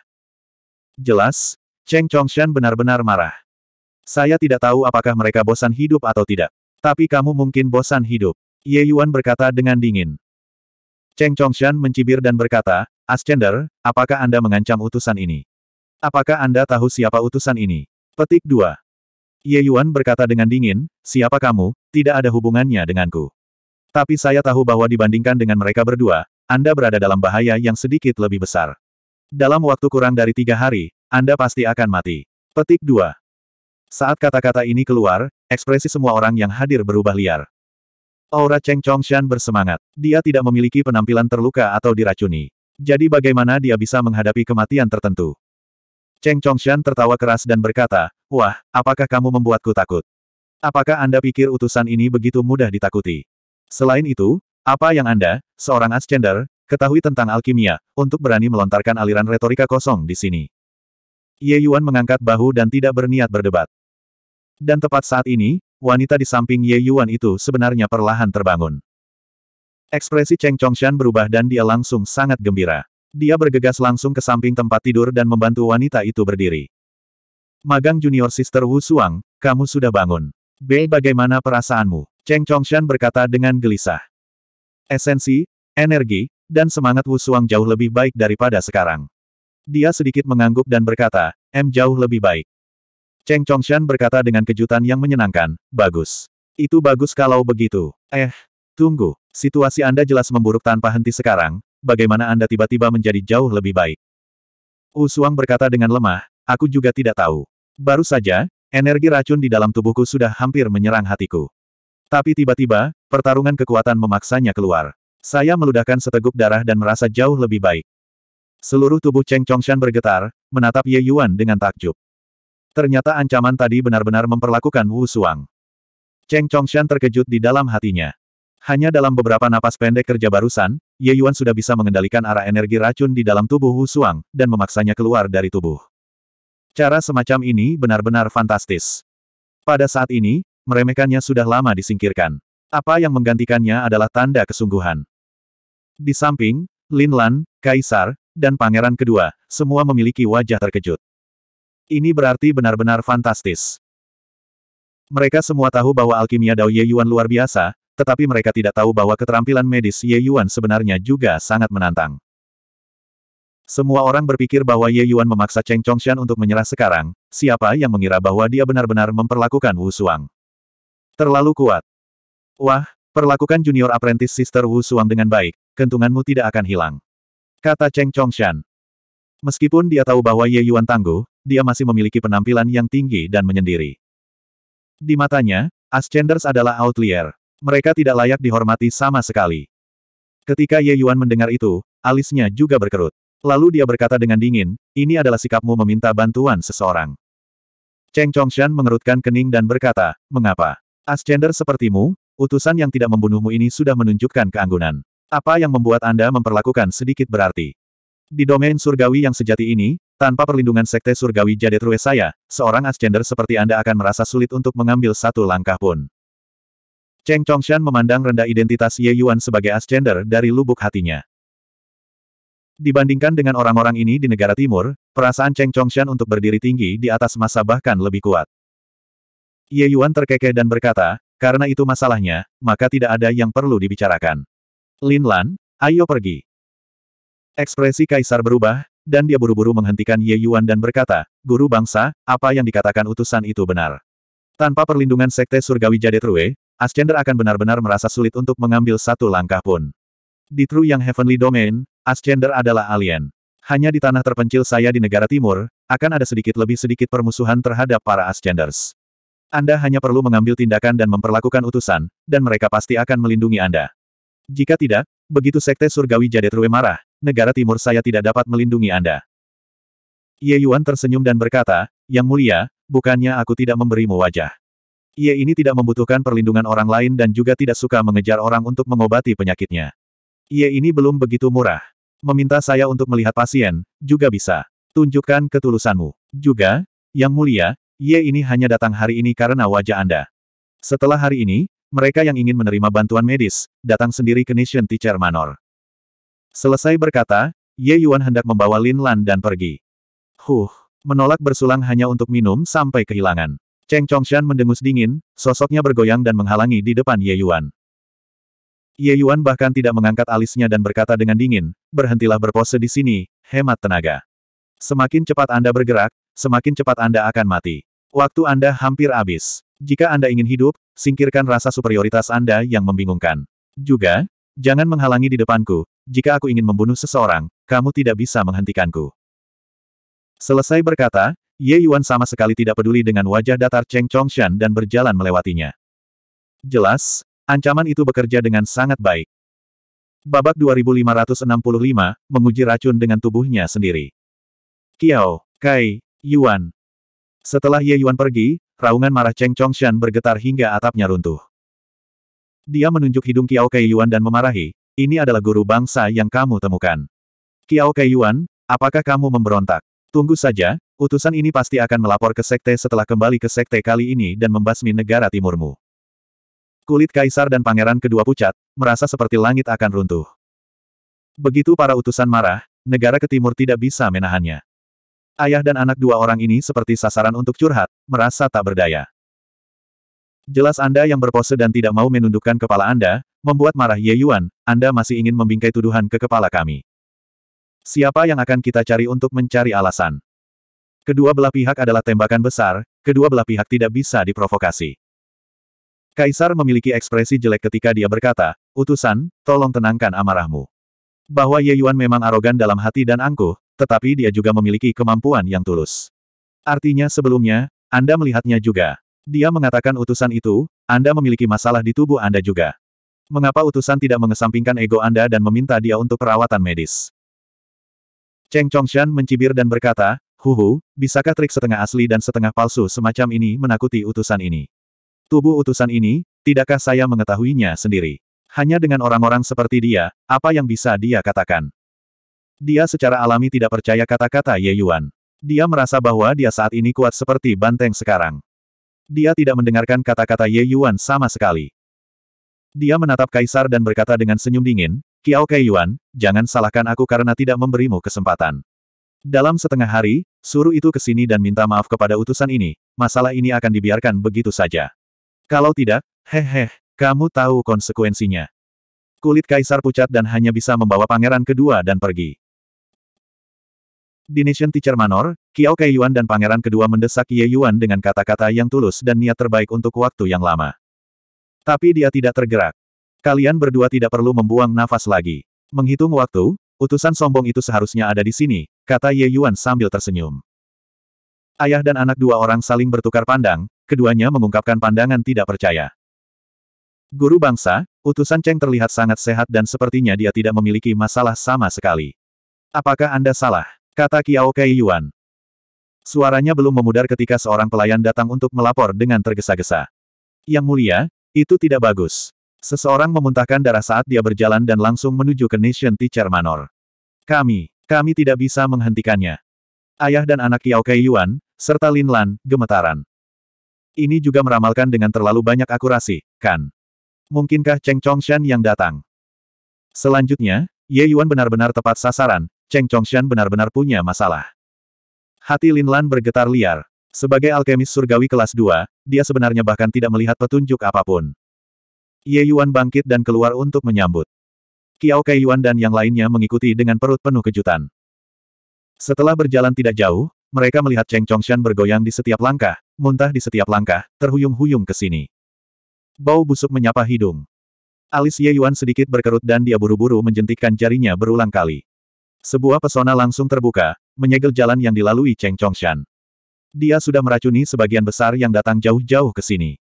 Jelas, Cheng Chongshan benar-benar marah. Saya tidak tahu apakah mereka bosan hidup atau tidak. Tapi kamu mungkin bosan hidup. Ye Yuan berkata dengan dingin. Cheng Chongshan mencibir dan berkata, Ascender, apakah Anda mengancam utusan ini? Apakah Anda tahu siapa utusan ini? Petik 2. Ye Yuan berkata dengan dingin, siapa kamu, tidak ada hubungannya denganku. Tapi saya tahu bahwa dibandingkan dengan mereka berdua, Anda berada dalam bahaya yang sedikit lebih besar. Dalam waktu kurang dari tiga hari, Anda pasti akan mati. Petik 2. Saat kata-kata ini keluar, ekspresi semua orang yang hadir berubah liar. Aura Cheng Chongshan bersemangat. Dia tidak memiliki penampilan terluka atau diracuni. Jadi bagaimana dia bisa menghadapi kematian tertentu? Cheng Chongshan tertawa keras dan berkata, Wah, apakah kamu membuatku takut? Apakah Anda pikir utusan ini begitu mudah ditakuti? Selain itu, apa yang Anda, seorang Ascender, ketahui tentang alkimia, untuk berani melontarkan aliran retorika kosong di sini? Ye Yuan mengangkat bahu dan tidak berniat berdebat. Dan tepat saat ini, wanita di samping Ye Yuan itu sebenarnya perlahan terbangun. Ekspresi Cheng Chongshan berubah dan dia langsung sangat gembira. Dia bergegas langsung ke samping tempat tidur dan membantu wanita itu berdiri. Magang junior sister Wu Suang, kamu sudah bangun. B. Bagaimana perasaanmu? Cheng Chongshan berkata dengan gelisah. Esensi, energi, dan semangat Wu Suang jauh lebih baik daripada sekarang. Dia sedikit mengangguk dan berkata, M jauh lebih baik. Cheng Chongshan berkata dengan kejutan yang menyenangkan, bagus. Itu bagus kalau begitu. Eh, tunggu, situasi Anda jelas memburuk tanpa henti sekarang, bagaimana Anda tiba-tiba menjadi jauh lebih baik? Wu Suang berkata dengan lemah, aku juga tidak tahu. Baru saja, energi racun di dalam tubuhku sudah hampir menyerang hatiku. Tapi tiba-tiba, pertarungan kekuatan memaksanya keluar. Saya meludahkan seteguk darah dan merasa jauh lebih baik. Seluruh tubuh Cheng Chongshan bergetar, menatap Ye Yuan dengan takjub. Ternyata ancaman tadi benar-benar memperlakukan Wu Suang. Cheng Chongshan terkejut di dalam hatinya. Hanya dalam beberapa napas pendek kerja barusan, Ye Yuan sudah bisa mengendalikan arah energi racun di dalam tubuh Wu Suang, dan memaksanya keluar dari tubuh. Cara semacam ini benar-benar fantastis. Pada saat ini, meremehkannya sudah lama disingkirkan. Apa yang menggantikannya adalah tanda kesungguhan. Di samping, Lin Lan, Kaisar, dan Pangeran kedua, semua memiliki wajah terkejut. Ini berarti benar-benar fantastis. Mereka semua tahu bahwa alkimia Dao Ye Yuan luar biasa, tetapi mereka tidak tahu bahwa keterampilan medis Ye Yuan sebenarnya juga sangat menantang. Semua orang berpikir bahwa Ye Yuan memaksa Cheng Chongshan untuk menyerah sekarang, siapa yang mengira bahwa dia benar-benar memperlakukan Wu Suang. Terlalu kuat. Wah, perlakukan junior apprentice Sister Wu Suang dengan baik, kentunganmu tidak akan hilang. Kata Cheng Chongshan. Meskipun dia tahu bahwa Ye Yuan tangguh, dia masih memiliki penampilan yang tinggi dan menyendiri. Di matanya, Ascenders adalah outlier. Mereka tidak layak dihormati sama sekali. Ketika Ye Yuan mendengar itu, alisnya juga berkerut. Lalu dia berkata dengan dingin, ini adalah sikapmu meminta bantuan seseorang. Cheng Chongshan mengerutkan kening dan berkata, mengapa? Ascender sepertimu, utusan yang tidak membunuhmu ini sudah menunjukkan keanggunan. Apa yang membuat Anda memperlakukan sedikit berarti? Di domain surgawi yang sejati ini, tanpa perlindungan Sekte Surgawi Jadet Rue saya, seorang Ascender seperti Anda akan merasa sulit untuk mengambil satu langkah pun. Cheng Chongshan memandang rendah identitas Ye Yuan sebagai Ascender dari lubuk hatinya. Dibandingkan dengan orang-orang ini di negara timur, perasaan Cheng Chongshan untuk berdiri tinggi di atas masa bahkan lebih kuat. Ye Yuan terkekeh dan berkata, karena itu masalahnya, maka tidak ada yang perlu dibicarakan. Lin Lan, ayo pergi. Ekspresi Kaisar berubah, dan dia buru-buru menghentikan Ye Yuan dan berkata, Guru bangsa, apa yang dikatakan utusan itu benar. Tanpa perlindungan Sekte Surgawi True, Ascender akan benar-benar merasa sulit untuk mengambil satu langkah pun. Di True yang Heavenly Domain, Ascender adalah alien. Hanya di tanah terpencil saya di negara timur, akan ada sedikit lebih sedikit permusuhan terhadap para Ascenders. Anda hanya perlu mengambil tindakan dan memperlakukan utusan, dan mereka pasti akan melindungi Anda. Jika tidak, begitu Sekte Surgawi Jadetruwe marah, negara timur saya tidak dapat melindungi Anda. Ye Yuan tersenyum dan berkata, Yang mulia, bukannya aku tidak memberimu wajah. Ye ini tidak membutuhkan perlindungan orang lain dan juga tidak suka mengejar orang untuk mengobati penyakitnya. Ye ini belum begitu murah. Meminta saya untuk melihat pasien, juga bisa. Tunjukkan ketulusanmu. Juga, Yang mulia, Ye iya, ini hanya datang hari ini karena wajah Anda. Setelah hari ini, mereka yang ingin menerima bantuan medis, datang sendiri ke Nation Teacher Manor. Selesai berkata, Ye Yuan hendak membawa Lin Lan dan pergi. Huh, menolak bersulang hanya untuk minum sampai kehilangan. Cheng Chongshan mendengus dingin, sosoknya bergoyang dan menghalangi di depan Ye Yuan. Ye Yuan bahkan tidak mengangkat alisnya dan berkata dengan dingin, berhentilah berpose di sini, hemat tenaga. Semakin cepat Anda bergerak, semakin cepat Anda akan mati. Waktu Anda hampir habis. Jika Anda ingin hidup, singkirkan rasa superioritas Anda yang membingungkan. Juga, jangan menghalangi di depanku, jika aku ingin membunuh seseorang, kamu tidak bisa menghentikanku. Selesai berkata, Ye Yuan sama sekali tidak peduli dengan wajah datar Cheng Chongshan dan berjalan melewatinya. Jelas, ancaman itu bekerja dengan sangat baik. Babak 2565, menguji racun dengan tubuhnya sendiri. Kiao, Kai, Yuan, setelah Ye Yuan pergi, raungan marah Cheng Chongshan bergetar hingga atapnya runtuh. Dia menunjuk hidung Kiao Kei Yuan dan memarahi, ini adalah guru bangsa yang kamu temukan. Kiao Kei Yuan, apakah kamu memberontak? Tunggu saja, utusan ini pasti akan melapor ke sekte setelah kembali ke sekte kali ini dan membasmi negara timurmu. Kulit kaisar dan pangeran kedua pucat, merasa seperti langit akan runtuh. Begitu para utusan marah, negara ke timur tidak bisa menahannya. Ayah dan anak dua orang ini seperti sasaran untuk curhat, merasa tak berdaya. Jelas Anda yang berpose dan tidak mau menundukkan kepala Anda, membuat marah Ye Yuan, Anda masih ingin membingkai tuduhan ke kepala kami. Siapa yang akan kita cari untuk mencari alasan? Kedua belah pihak adalah tembakan besar, kedua belah pihak tidak bisa diprovokasi. Kaisar memiliki ekspresi jelek ketika dia berkata, Utusan, tolong tenangkan amarahmu. Bahwa Ye Yuan memang arogan dalam hati dan angkuh, tetapi dia juga memiliki kemampuan yang tulus. Artinya sebelumnya, Anda melihatnya juga. Dia mengatakan utusan itu, Anda memiliki masalah di tubuh Anda juga. Mengapa utusan tidak mengesampingkan ego Anda dan meminta dia untuk perawatan medis? Cheng Chongshan mencibir dan berkata, Huhu, bisakah trik setengah asli dan setengah palsu semacam ini menakuti utusan ini? Tubuh utusan ini, tidakkah saya mengetahuinya sendiri? Hanya dengan orang-orang seperti dia, apa yang bisa dia katakan? Dia secara alami tidak percaya kata-kata Ye Yuan. Dia merasa bahwa dia saat ini kuat seperti banteng sekarang. Dia tidak mendengarkan kata-kata Ye Yuan sama sekali. Dia menatap Kaisar dan berkata dengan senyum dingin, Kiao Kei Yuan, jangan salahkan aku karena tidak memberimu kesempatan. Dalam setengah hari, suruh itu ke sini dan minta maaf kepada utusan ini, masalah ini akan dibiarkan begitu saja. Kalau tidak, hehe, kamu tahu konsekuensinya. Kulit Kaisar pucat dan hanya bisa membawa pangeran kedua dan pergi. Di Nation Teacher Manor, Kiao Yuan dan pangeran kedua mendesak Ye Yuan dengan kata-kata yang tulus dan niat terbaik untuk waktu yang lama. Tapi dia tidak tergerak. Kalian berdua tidak perlu membuang nafas lagi. Menghitung waktu, utusan sombong itu seharusnya ada di sini, kata Ye Yuan sambil tersenyum. Ayah dan anak dua orang saling bertukar pandang, keduanya mengungkapkan pandangan tidak percaya. Guru bangsa, utusan Cheng terlihat sangat sehat dan sepertinya dia tidak memiliki masalah sama sekali. Apakah Anda salah? Kata Kiao Kei Yuan. Suaranya belum memudar ketika seorang pelayan datang untuk melapor dengan tergesa-gesa. Yang mulia, itu tidak bagus. Seseorang memuntahkan darah saat dia berjalan dan langsung menuju ke Nation Teacher Manor. Kami, kami tidak bisa menghentikannya. Ayah dan anak Kiao Kei Yuan, serta Lin Lan, gemetaran. Ini juga meramalkan dengan terlalu banyak akurasi, kan? Mungkinkah Cheng Chongshan yang datang? Selanjutnya, Ye Yuan benar-benar tepat sasaran, Cheng Chongshan benar-benar punya masalah. Hati Lin Lan bergetar liar. Sebagai alkemis surgawi kelas 2, dia sebenarnya bahkan tidak melihat petunjuk apapun. Ye Yuan bangkit dan keluar untuk menyambut. Kiao Kai Yuan dan yang lainnya mengikuti dengan perut penuh kejutan. Setelah berjalan tidak jauh, mereka melihat Cheng Chongshan bergoyang di setiap langkah, muntah di setiap langkah, terhuyung-huyung ke sini. Bau busuk menyapa hidung. Alis Ye Yuan sedikit berkerut dan dia buru-buru menjentikkan jarinya berulang kali. Sebuah pesona langsung terbuka, menyegel jalan yang dilalui Cheng Chongshan. Dia sudah meracuni sebagian besar yang datang jauh-jauh ke sini.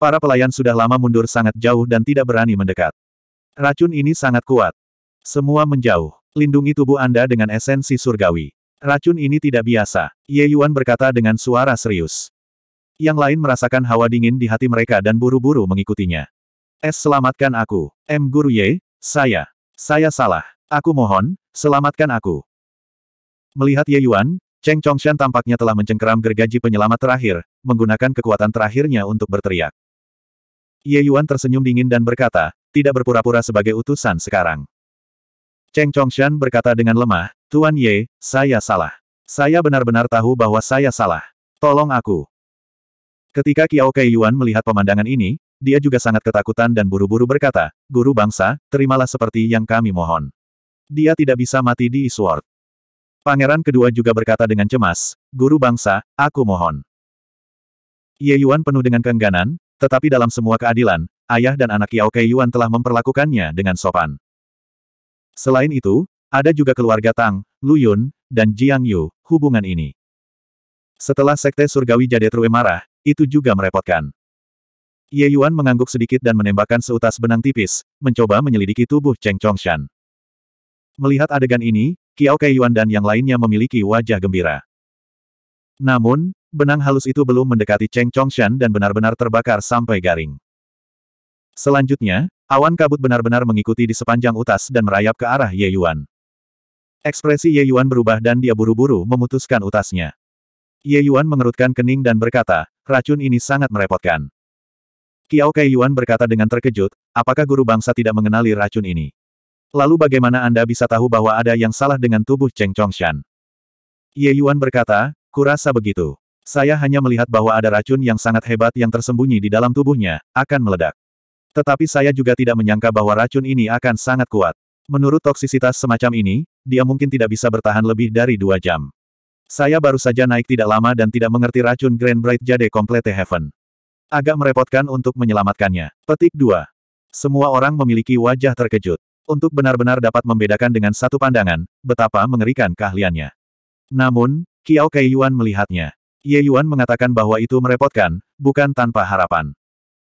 Para pelayan sudah lama mundur sangat jauh dan tidak berani mendekat. Racun ini sangat kuat. Semua menjauh. Lindungi tubuh Anda dengan esensi surgawi. Racun ini tidak biasa, Ye Yuan berkata dengan suara serius. Yang lain merasakan hawa dingin di hati mereka dan buru-buru mengikutinya. Es selamatkan aku. M. Guru Ye, saya. Saya salah. Aku mohon, selamatkan aku. Melihat Ye Yuan, Cheng Chongshan tampaknya telah mencengkeram gergaji penyelamat terakhir, menggunakan kekuatan terakhirnya untuk berteriak. Ye Yuan tersenyum dingin dan berkata, tidak berpura-pura sebagai utusan sekarang. Cheng Chongshan berkata dengan lemah, Tuan Ye, saya salah. Saya benar-benar tahu bahwa saya salah. Tolong aku. Ketika Kiao Kei Yuan melihat pemandangan ini, dia juga sangat ketakutan dan buru-buru berkata, Guru bangsa, terimalah seperti yang kami mohon dia tidak bisa mati di Isword. Pangeran kedua juga berkata dengan cemas, Guru bangsa, aku mohon. Ye Yuan penuh dengan keengganan, tetapi dalam semua keadilan, ayah dan anak Yao Kei Yuan telah memperlakukannya dengan sopan. Selain itu, ada juga keluarga Tang, Lu Yun, dan Jiang Yu, hubungan ini. Setelah Sekte Surgawi Jadetrue marah, itu juga merepotkan. Ye Yuan mengangguk sedikit dan menembakkan seutas benang tipis, mencoba menyelidiki tubuh Cheng Chongshan. Melihat adegan ini, Kiao Kaiyuan dan yang lainnya memiliki wajah gembira. Namun, benang halus itu belum mendekati Cheng Chongshan dan benar-benar terbakar sampai garing. Selanjutnya, awan kabut benar-benar mengikuti di sepanjang utas dan merayap ke arah Ye Yuan. Ekspresi Ye Yuan berubah dan dia buru-buru memutuskan utasnya. Ye Yuan mengerutkan kening dan berkata, racun ini sangat merepotkan. Kiao Kaiyuan berkata dengan terkejut, apakah guru bangsa tidak mengenali racun ini? Lalu bagaimana Anda bisa tahu bahwa ada yang salah dengan tubuh Cheng Chongshan? Ye Yuan berkata, kurasa begitu. Saya hanya melihat bahwa ada racun yang sangat hebat yang tersembunyi di dalam tubuhnya, akan meledak. Tetapi saya juga tidak menyangka bahwa racun ini akan sangat kuat. Menurut toksisitas semacam ini, dia mungkin tidak bisa bertahan lebih dari dua jam. Saya baru saja naik tidak lama dan tidak mengerti racun Grand Bright Jade Complete Heaven. Agak merepotkan untuk menyelamatkannya. Petik 2. Semua orang memiliki wajah terkejut. Untuk benar-benar dapat membedakan dengan satu pandangan, betapa mengerikan keahliannya. Namun, Kiao Kei Yuan melihatnya. Ye Yuan mengatakan bahwa itu merepotkan, bukan tanpa harapan.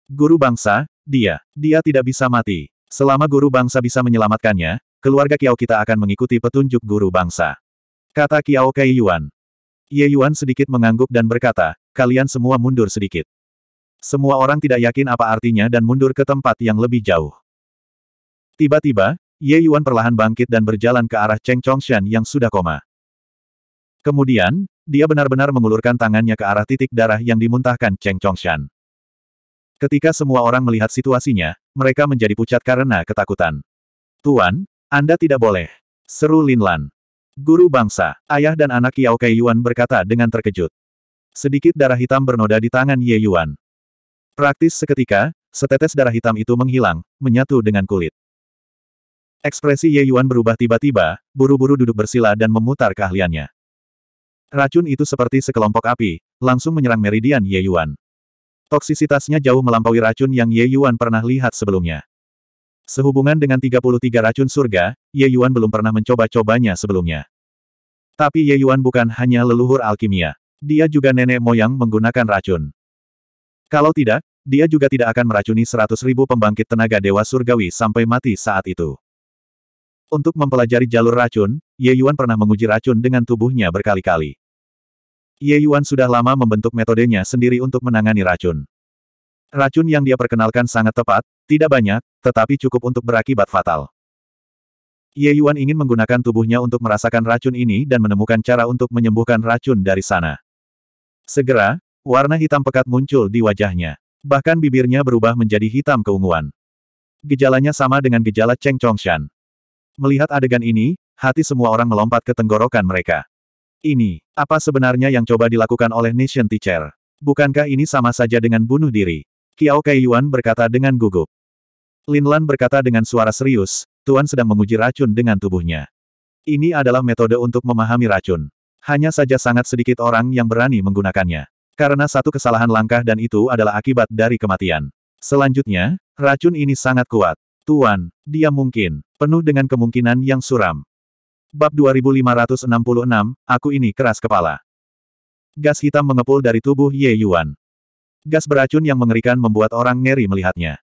Guru bangsa, dia, dia tidak bisa mati. Selama guru bangsa bisa menyelamatkannya, keluarga Kiao kita akan mengikuti petunjuk guru bangsa. Kata Kiao Kei Yuan. Ye Yuan sedikit mengangguk dan berkata, kalian semua mundur sedikit. Semua orang tidak yakin apa artinya dan mundur ke tempat yang lebih jauh. Tiba-tiba, Ye Yuan perlahan bangkit dan berjalan ke arah Cheng Chongshan yang sudah koma. Kemudian, dia benar-benar mengulurkan tangannya ke arah titik darah yang dimuntahkan Cheng Chongshan. Ketika semua orang melihat situasinya, mereka menjadi pucat karena ketakutan. Tuan, Anda tidak boleh. Seru Lin Lan. Guru bangsa, ayah dan anak Yao Kai Yuan berkata dengan terkejut. Sedikit darah hitam bernoda di tangan Ye Yuan. Praktis seketika, setetes darah hitam itu menghilang, menyatu dengan kulit. Ekspresi Ye Yuan berubah tiba-tiba, buru-buru duduk bersila dan memutar keahliannya. Racun itu seperti sekelompok api, langsung menyerang meridian Ye Yuan. Toksisitasnya jauh melampaui racun yang Ye Yuan pernah lihat sebelumnya. Sehubungan dengan 33 racun surga, Ye Yuan belum pernah mencoba-cobanya sebelumnya. Tapi Ye Yuan bukan hanya leluhur alkimia. Dia juga nenek moyang menggunakan racun. Kalau tidak, dia juga tidak akan meracuni seratus pembangkit tenaga dewa surgawi sampai mati saat itu. Untuk mempelajari jalur racun, Ye Yuan pernah menguji racun dengan tubuhnya berkali-kali. Ye Yuan sudah lama membentuk metodenya sendiri untuk menangani racun. Racun yang dia perkenalkan sangat tepat, tidak banyak, tetapi cukup untuk berakibat fatal. Ye Yuan ingin menggunakan tubuhnya untuk merasakan racun ini dan menemukan cara untuk menyembuhkan racun dari sana. Segera, warna hitam pekat muncul di wajahnya. Bahkan bibirnya berubah menjadi hitam keunguan. Gejalanya sama dengan gejala Cheng Chongshan. Melihat adegan ini, hati semua orang melompat ke tenggorokan mereka. Ini, apa sebenarnya yang coba dilakukan oleh Nation Teacher? Bukankah ini sama saja dengan bunuh diri? Kiao Yuan berkata dengan gugup. Lin Lan berkata dengan suara serius, Tuan sedang menguji racun dengan tubuhnya. Ini adalah metode untuk memahami racun. Hanya saja sangat sedikit orang yang berani menggunakannya. Karena satu kesalahan langkah dan itu adalah akibat dari kematian. Selanjutnya, racun ini sangat kuat. Tuan, dia mungkin, penuh dengan kemungkinan yang suram. Bab 2566, aku ini keras kepala. Gas hitam mengepul dari tubuh Ye Yuan. Gas beracun yang mengerikan membuat orang ngeri melihatnya.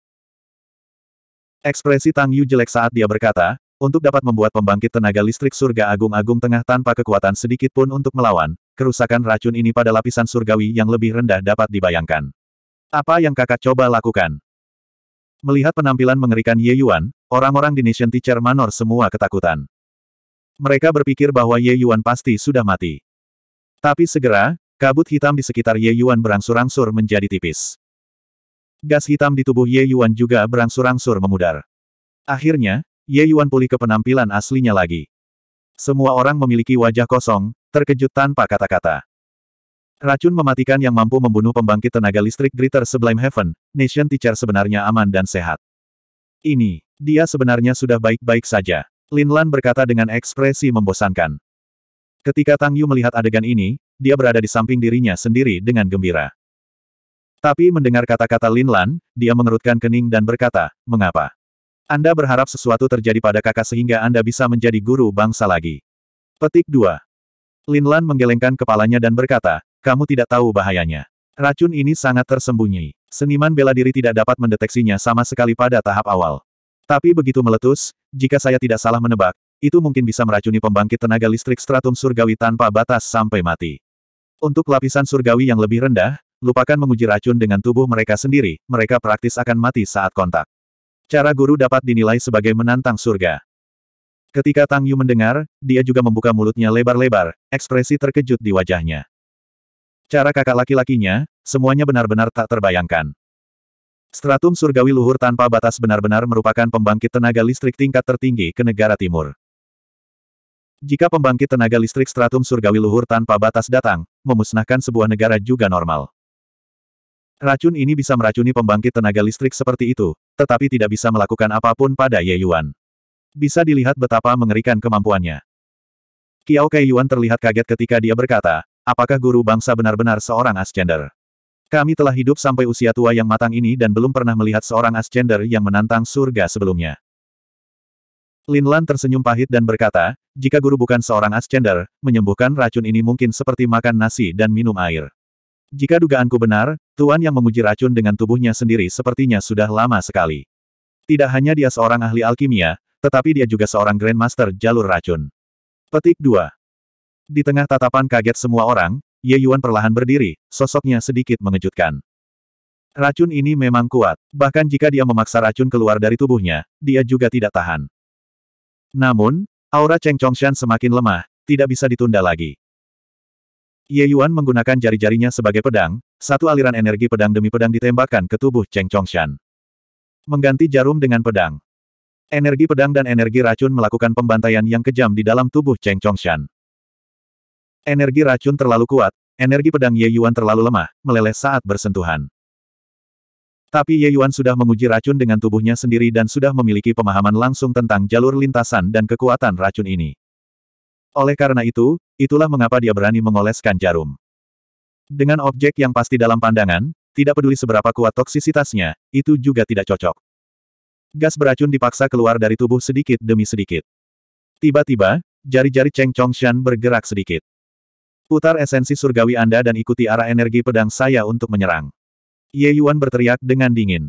Ekspresi Tang Yu jelek saat dia berkata, untuk dapat membuat pembangkit tenaga listrik surga agung-agung tengah tanpa kekuatan sedikit pun untuk melawan, kerusakan racun ini pada lapisan surgawi yang lebih rendah dapat dibayangkan. Apa yang kakak coba lakukan? Melihat penampilan mengerikan Ye Yuan, orang-orang di Nation Teacher Manor semua ketakutan. Mereka berpikir bahwa Ye Yuan pasti sudah mati. Tapi segera, kabut hitam di sekitar Ye Yuan berangsur-angsur menjadi tipis. Gas hitam di tubuh Ye Yuan juga berangsur-angsur memudar. Akhirnya, Ye Yuan pulih ke penampilan aslinya lagi. Semua orang memiliki wajah kosong, terkejut tanpa kata-kata. Racun mematikan yang mampu membunuh pembangkit tenaga listrik Gritter Sublime Heaven, Nation Teacher sebenarnya aman dan sehat. Ini, dia sebenarnya sudah baik-baik saja. Lin Lan berkata dengan ekspresi membosankan. Ketika Tang Yu melihat adegan ini, dia berada di samping dirinya sendiri dengan gembira. Tapi mendengar kata-kata Lin Lan, dia mengerutkan kening dan berkata, mengapa? Anda berharap sesuatu terjadi pada kakak sehingga Anda bisa menjadi guru bangsa lagi. Petik 2. Lan menggelengkan kepalanya dan berkata, kamu tidak tahu bahayanya. Racun ini sangat tersembunyi. Seniman bela diri tidak dapat mendeteksinya sama sekali pada tahap awal. Tapi begitu meletus, jika saya tidak salah menebak, itu mungkin bisa meracuni pembangkit tenaga listrik stratum surgawi tanpa batas sampai mati. Untuk lapisan surgawi yang lebih rendah, lupakan menguji racun dengan tubuh mereka sendiri, mereka praktis akan mati saat kontak. Cara guru dapat dinilai sebagai menantang surga. Ketika Tang Yu mendengar, dia juga membuka mulutnya lebar-lebar, ekspresi terkejut di wajahnya. Cara kakak laki-lakinya, semuanya benar-benar tak terbayangkan. Stratum surgawi luhur tanpa batas benar-benar merupakan pembangkit tenaga listrik tingkat tertinggi ke negara timur. Jika pembangkit tenaga listrik stratum surgawi luhur tanpa batas datang, memusnahkan sebuah negara juga normal. Racun ini bisa meracuni pembangkit tenaga listrik seperti itu, tetapi tidak bisa melakukan apapun pada Ye Yuan. Bisa dilihat betapa mengerikan kemampuannya. Kiao Kei Yuan terlihat kaget ketika dia berkata, Apakah guru bangsa benar-benar seorang Ascender? Kami telah hidup sampai usia tua yang matang ini dan belum pernah melihat seorang Ascender yang menantang surga sebelumnya. Lin Lan tersenyum pahit dan berkata, jika guru bukan seorang Ascender, menyembuhkan racun ini mungkin seperti makan nasi dan minum air. Jika dugaanku benar, Tuan yang menguji racun dengan tubuhnya sendiri sepertinya sudah lama sekali. Tidak hanya dia seorang ahli alkimia, tetapi dia juga seorang Grandmaster jalur racun. Petik 2. Di tengah tatapan kaget semua orang, Ye Yuan perlahan berdiri, sosoknya sedikit mengejutkan. Racun ini memang kuat, bahkan jika dia memaksa racun keluar dari tubuhnya, dia juga tidak tahan. Namun, aura Cheng Chongshan semakin lemah, tidak bisa ditunda lagi. Ye Yuan menggunakan jari-jarinya sebagai pedang, satu aliran energi pedang demi pedang ditembakkan ke tubuh Cheng Chongshan. Mengganti jarum dengan pedang. Energi pedang dan energi racun melakukan pembantaian yang kejam di dalam tubuh Cheng Chongshan. Energi racun terlalu kuat, energi pedang Ye Yuan terlalu lemah, meleleh saat bersentuhan. Tapi Ye Yuan sudah menguji racun dengan tubuhnya sendiri dan sudah memiliki pemahaman langsung tentang jalur lintasan dan kekuatan racun ini. Oleh karena itu, itulah mengapa dia berani mengoleskan jarum. Dengan objek yang pasti dalam pandangan, tidak peduli seberapa kuat toksisitasnya, itu juga tidak cocok. Gas beracun dipaksa keluar dari tubuh sedikit demi sedikit. Tiba-tiba, jari-jari Cheng Chongshan bergerak sedikit. Putar esensi surgawi Anda dan ikuti arah energi pedang saya untuk menyerang. Ye Yuan berteriak dengan dingin.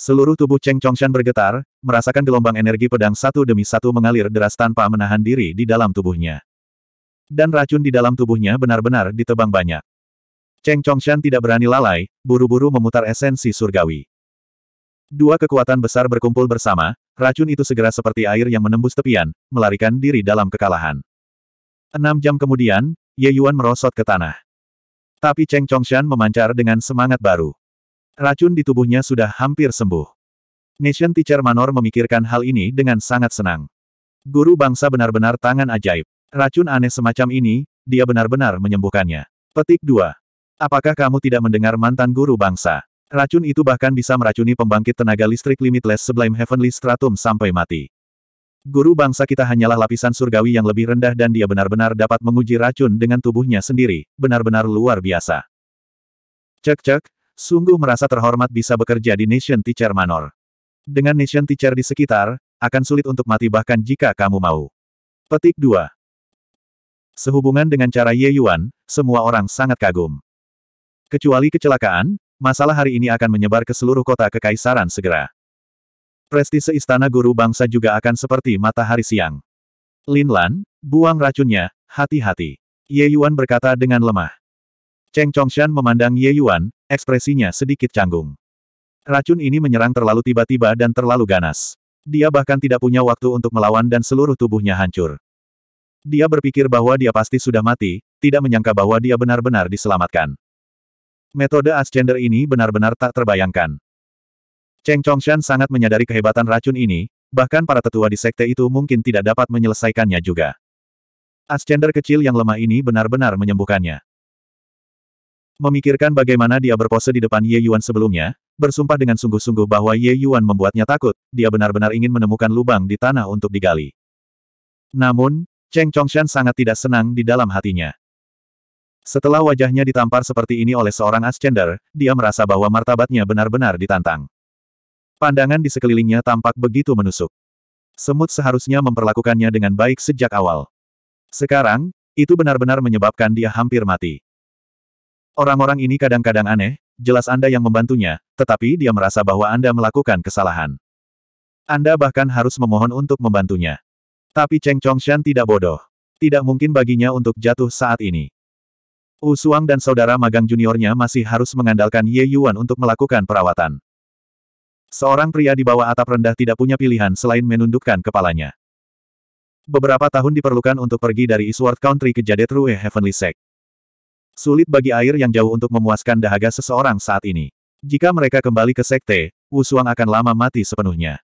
Seluruh tubuh Cheng Chongshan bergetar, merasakan gelombang energi pedang satu demi satu mengalir deras tanpa menahan diri di dalam tubuhnya. Dan racun di dalam tubuhnya benar-benar ditebang banyak. Cheng Chongshan tidak berani lalai, buru-buru memutar esensi surgawi. Dua kekuatan besar berkumpul bersama, racun itu segera seperti air yang menembus tepian, melarikan diri dalam kekalahan. Enam jam kemudian, Ye Yuan merosot ke tanah. Tapi Cheng Chongshan memancar dengan semangat baru. Racun di tubuhnya sudah hampir sembuh. Nation Teacher Manor memikirkan hal ini dengan sangat senang. Guru bangsa benar-benar tangan ajaib. Racun aneh semacam ini, dia benar-benar menyembuhkannya. Petik 2. Apakah kamu tidak mendengar mantan guru bangsa? Racun itu bahkan bisa meracuni pembangkit tenaga listrik limitless Sublime Heavenly Stratum sampai mati. Guru bangsa kita hanyalah lapisan surgawi yang lebih rendah dan dia benar-benar dapat menguji racun dengan tubuhnya sendiri, benar-benar luar biasa. Cek-cek, sungguh merasa terhormat bisa bekerja di Nation Teacher Manor. Dengan Nation Teacher di sekitar, akan sulit untuk mati bahkan jika kamu mau. Petik 2. Sehubungan dengan cara Ye Yuan, semua orang sangat kagum. Kecuali kecelakaan, masalah hari ini akan menyebar ke seluruh kota kekaisaran segera. Prestise istana guru bangsa juga akan seperti matahari siang. Lin Lan, buang racunnya, hati-hati. Ye Yuan berkata dengan lemah. Cheng Chongshan memandang Ye Yuan, ekspresinya sedikit canggung. Racun ini menyerang terlalu tiba-tiba dan terlalu ganas. Dia bahkan tidak punya waktu untuk melawan dan seluruh tubuhnya hancur. Dia berpikir bahwa dia pasti sudah mati, tidak menyangka bahwa dia benar-benar diselamatkan. Metode Ascender ini benar-benar tak terbayangkan. Cheng Chongshan sangat menyadari kehebatan racun ini, bahkan para tetua di sekte itu mungkin tidak dapat menyelesaikannya juga. Ascender kecil yang lemah ini benar-benar menyembuhkannya. Memikirkan bagaimana dia berpose di depan Ye Yuan sebelumnya, bersumpah dengan sungguh-sungguh bahwa Ye Yuan membuatnya takut, dia benar-benar ingin menemukan lubang di tanah untuk digali. Namun, Cheng Chongshan sangat tidak senang di dalam hatinya. Setelah wajahnya ditampar seperti ini oleh seorang Ascender, dia merasa bahwa martabatnya benar-benar ditantang. Pandangan di sekelilingnya tampak begitu menusuk. Semut seharusnya memperlakukannya dengan baik sejak awal. Sekarang, itu benar-benar menyebabkan dia hampir mati. Orang-orang ini kadang-kadang aneh, jelas Anda yang membantunya, tetapi dia merasa bahwa Anda melakukan kesalahan. Anda bahkan harus memohon untuk membantunya. Tapi Cheng Chongshan tidak bodoh. Tidak mungkin baginya untuk jatuh saat ini. Usuang dan saudara magang juniornya masih harus mengandalkan Ye Yuan untuk melakukan perawatan. Seorang pria di bawah atap rendah tidak punya pilihan selain menundukkan kepalanya. Beberapa tahun diperlukan untuk pergi dari Eastward Country ke Jade Rue Heavenly Sect. Sulit bagi air yang jauh untuk memuaskan dahaga seseorang saat ini. Jika mereka kembali ke sekte, Wusuang akan lama mati sepenuhnya.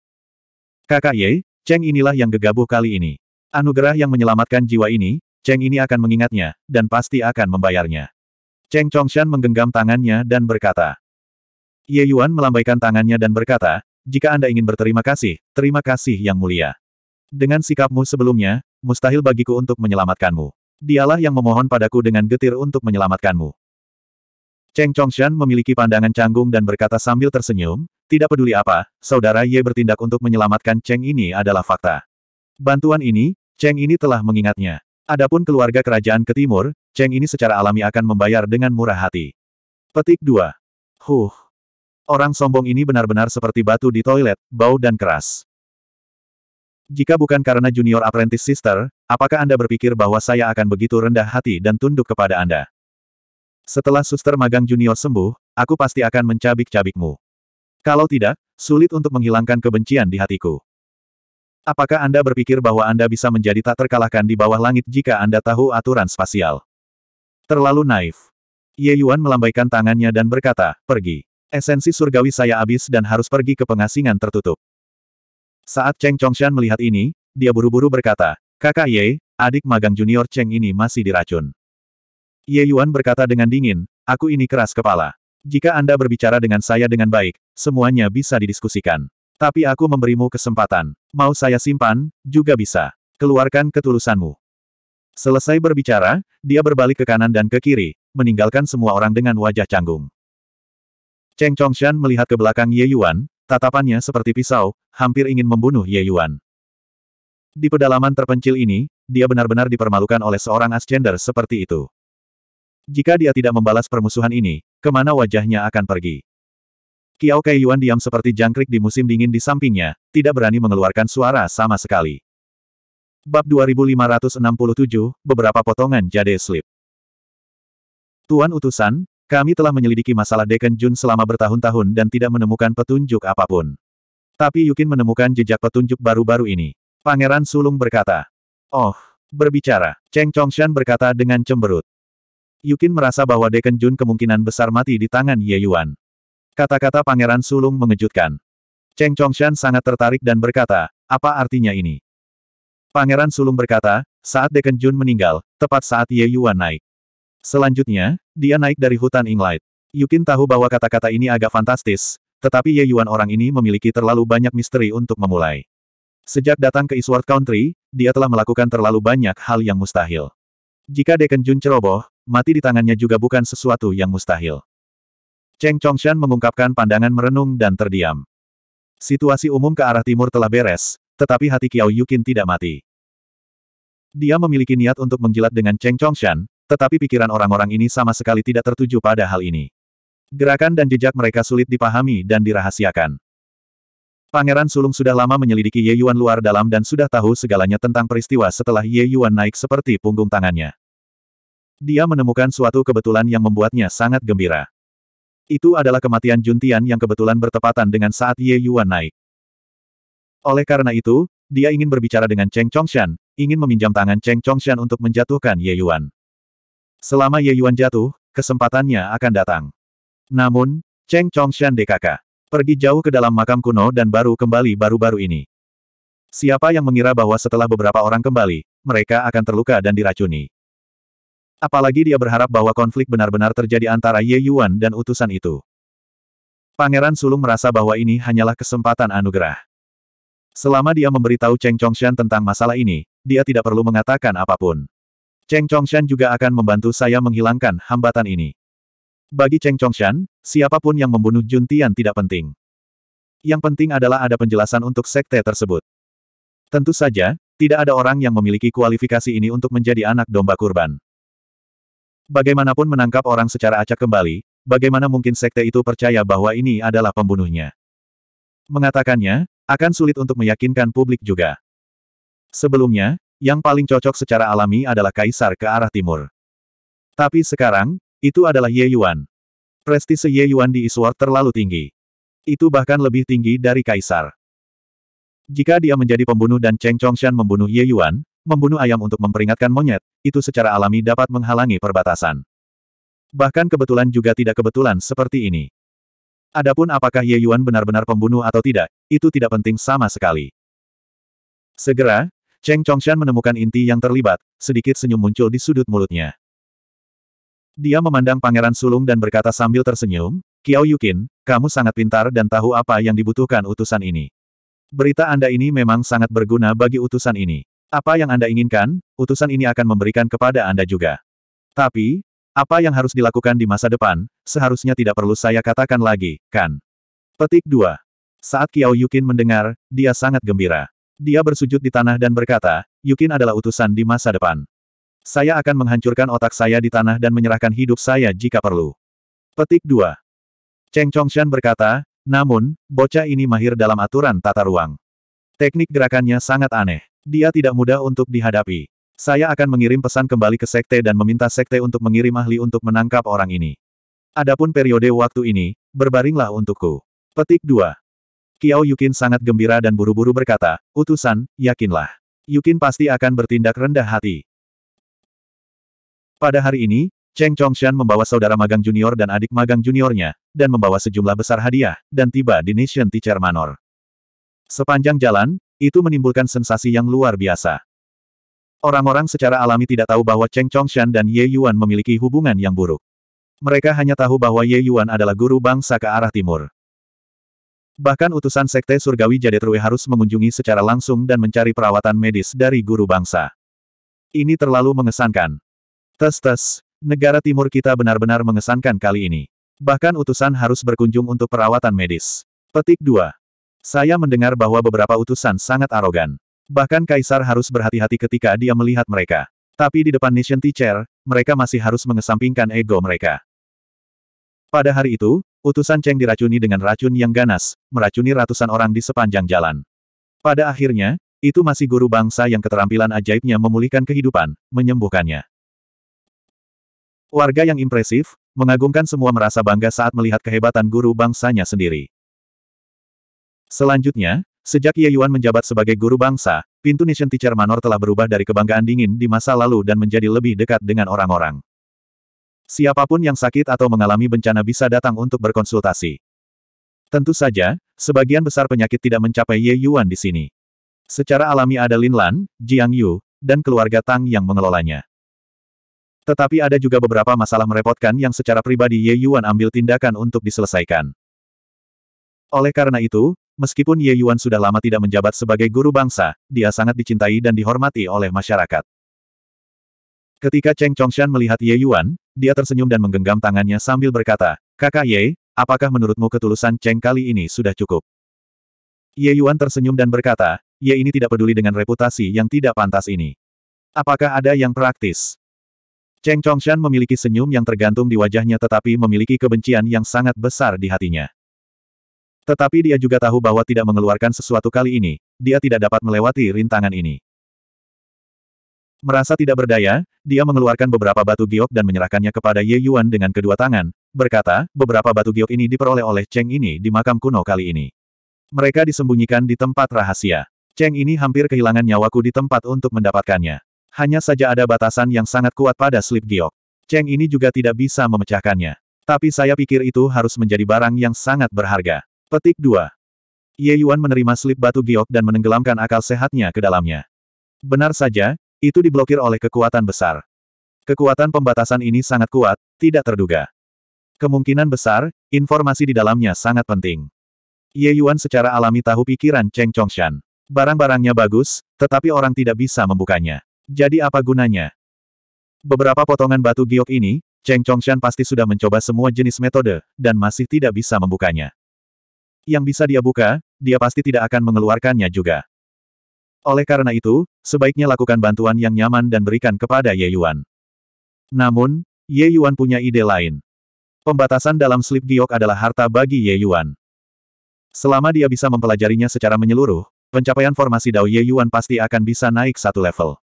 Kakak Ye, Cheng inilah yang gegabah kali ini. Anugerah yang menyelamatkan jiwa ini, Cheng ini akan mengingatnya, dan pasti akan membayarnya. Cheng Chongshan menggenggam tangannya dan berkata, Ye Yuan melambaikan tangannya dan berkata, jika Anda ingin berterima kasih, terima kasih yang mulia. Dengan sikapmu sebelumnya, mustahil bagiku untuk menyelamatkanmu. Dialah yang memohon padaku dengan getir untuk menyelamatkanmu. Cheng Chongshan memiliki pandangan canggung dan berkata sambil tersenyum, tidak peduli apa, saudara Ye bertindak untuk menyelamatkan Cheng ini adalah fakta. Bantuan ini, Cheng ini telah mengingatnya. Adapun keluarga kerajaan ke timur, Cheng ini secara alami akan membayar dengan murah hati. Petik 2. Huh. Orang sombong ini benar-benar seperti batu di toilet, bau dan keras. Jika bukan karena junior apprentice sister, apakah Anda berpikir bahwa saya akan begitu rendah hati dan tunduk kepada Anda? Setelah suster magang junior sembuh, aku pasti akan mencabik-cabikmu. Kalau tidak, sulit untuk menghilangkan kebencian di hatiku. Apakah Anda berpikir bahwa Anda bisa menjadi tak terkalahkan di bawah langit jika Anda tahu aturan spasial? Terlalu naif. Ye Yuan melambaikan tangannya dan berkata, pergi. Esensi surgawi saya habis dan harus pergi ke pengasingan tertutup. Saat Cheng Chongshan melihat ini, dia buru-buru berkata, Kakak Ye, adik magang junior Cheng ini masih diracun. Ye Yuan berkata dengan dingin, aku ini keras kepala. Jika Anda berbicara dengan saya dengan baik, semuanya bisa didiskusikan. Tapi aku memberimu kesempatan. Mau saya simpan, juga bisa. Keluarkan ketulusanmu. Selesai berbicara, dia berbalik ke kanan dan ke kiri, meninggalkan semua orang dengan wajah canggung. Cheng Chongshan melihat ke belakang Ye Yuan, tatapannya seperti pisau, hampir ingin membunuh Ye Yuan. Di pedalaman terpencil ini, dia benar-benar dipermalukan oleh seorang ascender seperti itu. Jika dia tidak membalas permusuhan ini, kemana wajahnya akan pergi? Kiao Kai Yuan diam seperti jangkrik di musim dingin di sampingnya, tidak berani mengeluarkan suara sama sekali. Bab 2567, Beberapa Potongan Jade Slip Tuan Utusan, kami telah menyelidiki masalah Deken Jun selama bertahun-tahun dan tidak menemukan petunjuk apapun. Tapi Yukin menemukan jejak petunjuk baru-baru ini. Pangeran Sulung berkata. Oh, berbicara. Cheng Chongshan berkata dengan cemberut. Yukin merasa bahwa Deken Jun kemungkinan besar mati di tangan Ye Yuan. Kata-kata Pangeran Sulung mengejutkan. Cheng Chongshan sangat tertarik dan berkata, apa artinya ini? Pangeran Sulung berkata, saat Deken Jun meninggal, tepat saat Ye Yuan naik. Selanjutnya, dia naik dari hutan Inglight. Yukin tahu bahwa kata-kata ini agak fantastis, tetapi Ye Yuan orang ini memiliki terlalu banyak misteri untuk memulai. Sejak datang ke Eastward Country, dia telah melakukan terlalu banyak hal yang mustahil. Jika Deken Jun ceroboh, mati di tangannya juga bukan sesuatu yang mustahil. Cheng Chongshan mengungkapkan pandangan merenung dan terdiam. Situasi umum ke arah timur telah beres, tetapi hati Kiao Yukin tidak mati. Dia memiliki niat untuk menjilat dengan Cheng Chongshan, tetapi pikiran orang-orang ini sama sekali tidak tertuju pada hal ini. Gerakan dan jejak mereka sulit dipahami dan dirahasiakan. Pangeran Sulung sudah lama menyelidiki Ye Yuan luar dalam dan sudah tahu segalanya tentang peristiwa setelah Ye Yuan naik seperti punggung tangannya. Dia menemukan suatu kebetulan yang membuatnya sangat gembira. Itu adalah kematian Juntian yang kebetulan bertepatan dengan saat Ye Yuan naik. Oleh karena itu, dia ingin berbicara dengan Cheng Chongshan, ingin meminjam tangan Cheng Chongshan untuk menjatuhkan Ye Yuan. Selama Ye Yuan jatuh, kesempatannya akan datang. Namun, Cheng Chongshan DKK pergi jauh ke dalam makam kuno dan baru kembali baru-baru ini. Siapa yang mengira bahwa setelah beberapa orang kembali, mereka akan terluka dan diracuni. Apalagi dia berharap bahwa konflik benar-benar terjadi antara Ye Yuan dan utusan itu. Pangeran Sulung merasa bahwa ini hanyalah kesempatan anugerah. Selama dia memberitahu Cheng Chongshan tentang masalah ini, dia tidak perlu mengatakan apapun. Cheng Chongshan juga akan membantu saya menghilangkan hambatan ini. Bagi Cheng Chongshan, siapapun yang membunuh Jun Tian tidak penting. Yang penting adalah ada penjelasan untuk sekte tersebut. Tentu saja, tidak ada orang yang memiliki kualifikasi ini untuk menjadi anak domba kurban. Bagaimanapun menangkap orang secara acak kembali, bagaimana mungkin sekte itu percaya bahwa ini adalah pembunuhnya. Mengatakannya, akan sulit untuk meyakinkan publik juga. Sebelumnya, yang paling cocok secara alami adalah kaisar ke arah timur. Tapi sekarang, itu adalah Ye Yuan. Prestise Ye Yuan di Iswar terlalu tinggi. Itu bahkan lebih tinggi dari kaisar. Jika dia menjadi pembunuh dan Cheng Chongshan membunuh Ye Yuan, membunuh ayam untuk memperingatkan monyet, itu secara alami dapat menghalangi perbatasan. Bahkan kebetulan juga tidak kebetulan seperti ini. Adapun apakah Ye Yuan benar-benar pembunuh atau tidak, itu tidak penting sama sekali. Segera, Cheng Chongshan menemukan inti yang terlibat, sedikit senyum muncul di sudut mulutnya. Dia memandang Pangeran Sulung dan berkata sambil tersenyum, Kiao Yukin, kamu sangat pintar dan tahu apa yang dibutuhkan utusan ini. Berita Anda ini memang sangat berguna bagi utusan ini. Apa yang Anda inginkan, utusan ini akan memberikan kepada Anda juga. Tapi, apa yang harus dilakukan di masa depan, seharusnya tidak perlu saya katakan lagi, kan? Petik 2. Saat Kiao Yukin mendengar, dia sangat gembira. Dia bersujud di tanah dan berkata, Yukin adalah utusan di masa depan. Saya akan menghancurkan otak saya di tanah dan menyerahkan hidup saya jika perlu. Petik 2. Cheng Chongshan berkata, namun, bocah ini mahir dalam aturan tata ruang. Teknik gerakannya sangat aneh. Dia tidak mudah untuk dihadapi. Saya akan mengirim pesan kembali ke sekte dan meminta sekte untuk mengirim ahli untuk menangkap orang ini. Adapun periode waktu ini, berbaringlah untukku. Petik 2. Qiao Yukin sangat gembira dan buru-buru berkata, utusan, yakinlah. Yukin pasti akan bertindak rendah hati. Pada hari ini, Cheng Chongshan membawa saudara magang junior dan adik magang juniornya, dan membawa sejumlah besar hadiah, dan tiba di Nation Teacher Manor. Sepanjang jalan, itu menimbulkan sensasi yang luar biasa. Orang-orang secara alami tidak tahu bahwa Cheng Chongshan dan Ye Yuan memiliki hubungan yang buruk. Mereka hanya tahu bahwa Ye Yuan adalah guru bangsa ke arah timur. Bahkan utusan Sekte Surgawi Jadetrue harus mengunjungi secara langsung dan mencari perawatan medis dari guru bangsa. Ini terlalu mengesankan. Tes-tes, negara timur kita benar-benar mengesankan kali ini. Bahkan utusan harus berkunjung untuk perawatan medis. Petik 2. Saya mendengar bahwa beberapa utusan sangat arogan. Bahkan Kaisar harus berhati-hati ketika dia melihat mereka. Tapi di depan Nation Teacher, mereka masih harus mengesampingkan ego mereka. Pada hari itu, Utusan Cheng diracuni dengan racun yang ganas, meracuni ratusan orang di sepanjang jalan. Pada akhirnya, itu masih guru bangsa yang keterampilan ajaibnya memulihkan kehidupan, menyembuhkannya. Warga yang impresif, mengagumkan semua merasa bangga saat melihat kehebatan guru bangsanya sendiri. Selanjutnya, sejak Ye Yuan menjabat sebagai guru bangsa, pintu Nation Teacher Manor telah berubah dari kebanggaan dingin di masa lalu dan menjadi lebih dekat dengan orang-orang. Siapapun yang sakit atau mengalami bencana bisa datang untuk berkonsultasi. Tentu saja, sebagian besar penyakit tidak mencapai Ye Yuan di sini. Secara alami ada Lin Lan, Jiang Yu, dan keluarga Tang yang mengelolanya. Tetapi ada juga beberapa masalah merepotkan yang secara pribadi Ye Yuan ambil tindakan untuk diselesaikan. Oleh karena itu, meskipun Ye Yuan sudah lama tidak menjabat sebagai guru bangsa, dia sangat dicintai dan dihormati oleh masyarakat. Ketika Cheng Chongshan melihat Ye Yuan, dia tersenyum dan menggenggam tangannya sambil berkata, Kakak Ye, apakah menurutmu ketulusan Cheng kali ini sudah cukup? Ye Yuan tersenyum dan berkata, Ye ini tidak peduli dengan reputasi yang tidak pantas ini. Apakah ada yang praktis? Cheng Chongshan memiliki senyum yang tergantung di wajahnya tetapi memiliki kebencian yang sangat besar di hatinya. Tetapi dia juga tahu bahwa tidak mengeluarkan sesuatu kali ini, dia tidak dapat melewati rintangan ini. Merasa tidak berdaya, dia mengeluarkan beberapa batu giok dan menyerahkannya kepada Ye Yuan dengan kedua tangan, berkata, beberapa batu giok ini diperoleh oleh Cheng ini di makam kuno kali ini. Mereka disembunyikan di tempat rahasia. Cheng ini hampir kehilangan nyawaku di tempat untuk mendapatkannya. Hanya saja ada batasan yang sangat kuat pada slip giok. Cheng ini juga tidak bisa memecahkannya. Tapi saya pikir itu harus menjadi barang yang sangat berharga. Petik 2. Ye Yuan menerima slip batu giok dan menenggelamkan akal sehatnya ke dalamnya. Benar saja, itu diblokir oleh kekuatan besar. Kekuatan pembatasan ini sangat kuat, tidak terduga. Kemungkinan besar, informasi di dalamnya sangat penting. Ye Yuan secara alami tahu pikiran Cheng Chongshan. Barang-barangnya bagus, tetapi orang tidak bisa membukanya. Jadi apa gunanya? Beberapa potongan batu giok ini, Cheng Chongshan pasti sudah mencoba semua jenis metode, dan masih tidak bisa membukanya. Yang bisa dia buka, dia pasti tidak akan mengeluarkannya juga. Oleh karena itu, sebaiknya lakukan bantuan yang nyaman dan berikan kepada Ye Yuan. Namun, Ye Yuan punya ide lain. Pembatasan dalam slip giok adalah harta bagi Ye Yuan. Selama dia bisa mempelajarinya secara menyeluruh, pencapaian formasi Dao Ye Yuan pasti akan bisa naik satu level.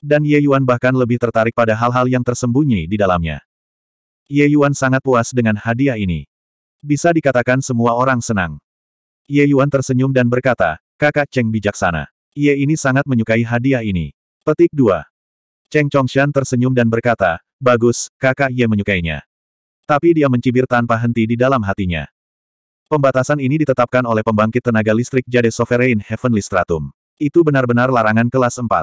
Dan Ye Yuan bahkan lebih tertarik pada hal-hal yang tersembunyi di dalamnya. Ye Yuan sangat puas dengan hadiah ini. Bisa dikatakan semua orang senang. Ye Yuan tersenyum dan berkata, kakak Cheng bijaksana. Ye ini sangat menyukai hadiah ini. Petik 2. Cheng Chongshan tersenyum dan berkata, Bagus, kakak Ye menyukainya. Tapi dia mencibir tanpa henti di dalam hatinya. Pembatasan ini ditetapkan oleh pembangkit tenaga listrik Jade Sovereign Heavenly Stratum. Itu benar-benar larangan kelas 4.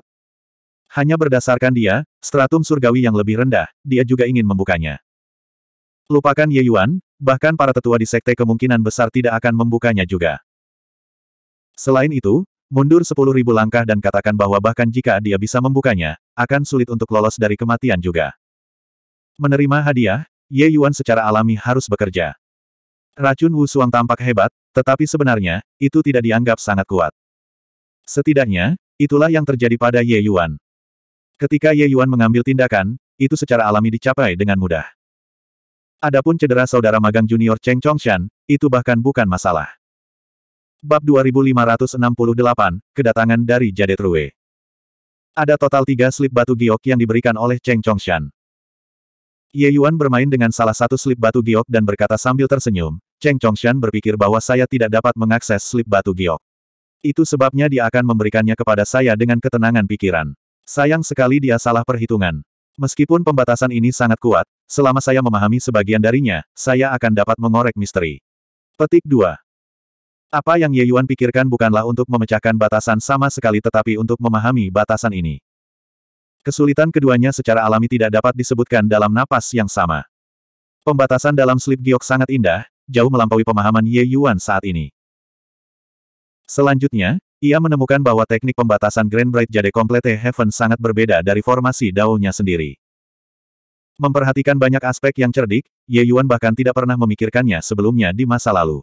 Hanya berdasarkan dia, stratum surgawi yang lebih rendah, dia juga ingin membukanya. Lupakan Ye Yuan, bahkan para tetua di sekte kemungkinan besar tidak akan membukanya juga. Selain itu, Mundur sepuluh ribu langkah dan katakan bahwa bahkan jika dia bisa membukanya, akan sulit untuk lolos dari kematian juga. Menerima hadiah, Ye Yuan secara alami harus bekerja. Racun Wu Suang tampak hebat, tetapi sebenarnya, itu tidak dianggap sangat kuat. Setidaknya, itulah yang terjadi pada Ye Yuan. Ketika Ye Yuan mengambil tindakan, itu secara alami dicapai dengan mudah. Adapun cedera saudara magang junior Cheng Chongshan, itu bahkan bukan masalah. Bab 2568, Kedatangan dari Jade True. Ada total tiga slip batu giok yang diberikan oleh Cheng Chongshan. Ye Yuan bermain dengan salah satu slip batu giok dan berkata sambil tersenyum, Cheng Chongshan berpikir bahwa saya tidak dapat mengakses slip batu giok. Itu sebabnya dia akan memberikannya kepada saya dengan ketenangan pikiran. Sayang sekali dia salah perhitungan. Meskipun pembatasan ini sangat kuat, selama saya memahami sebagian darinya, saya akan dapat mengorek misteri. Petik 2. Apa yang Ye Yuan pikirkan bukanlah untuk memecahkan batasan sama sekali tetapi untuk memahami batasan ini. Kesulitan keduanya secara alami tidak dapat disebutkan dalam napas yang sama. Pembatasan dalam slip giok sangat indah, jauh melampaui pemahaman Ye Yuan saat ini. Selanjutnya, ia menemukan bahwa teknik pembatasan Grand Bright Jade Complete Heaven sangat berbeda dari formasi daunnya sendiri. Memperhatikan banyak aspek yang cerdik, Ye Yuan bahkan tidak pernah memikirkannya sebelumnya di masa lalu.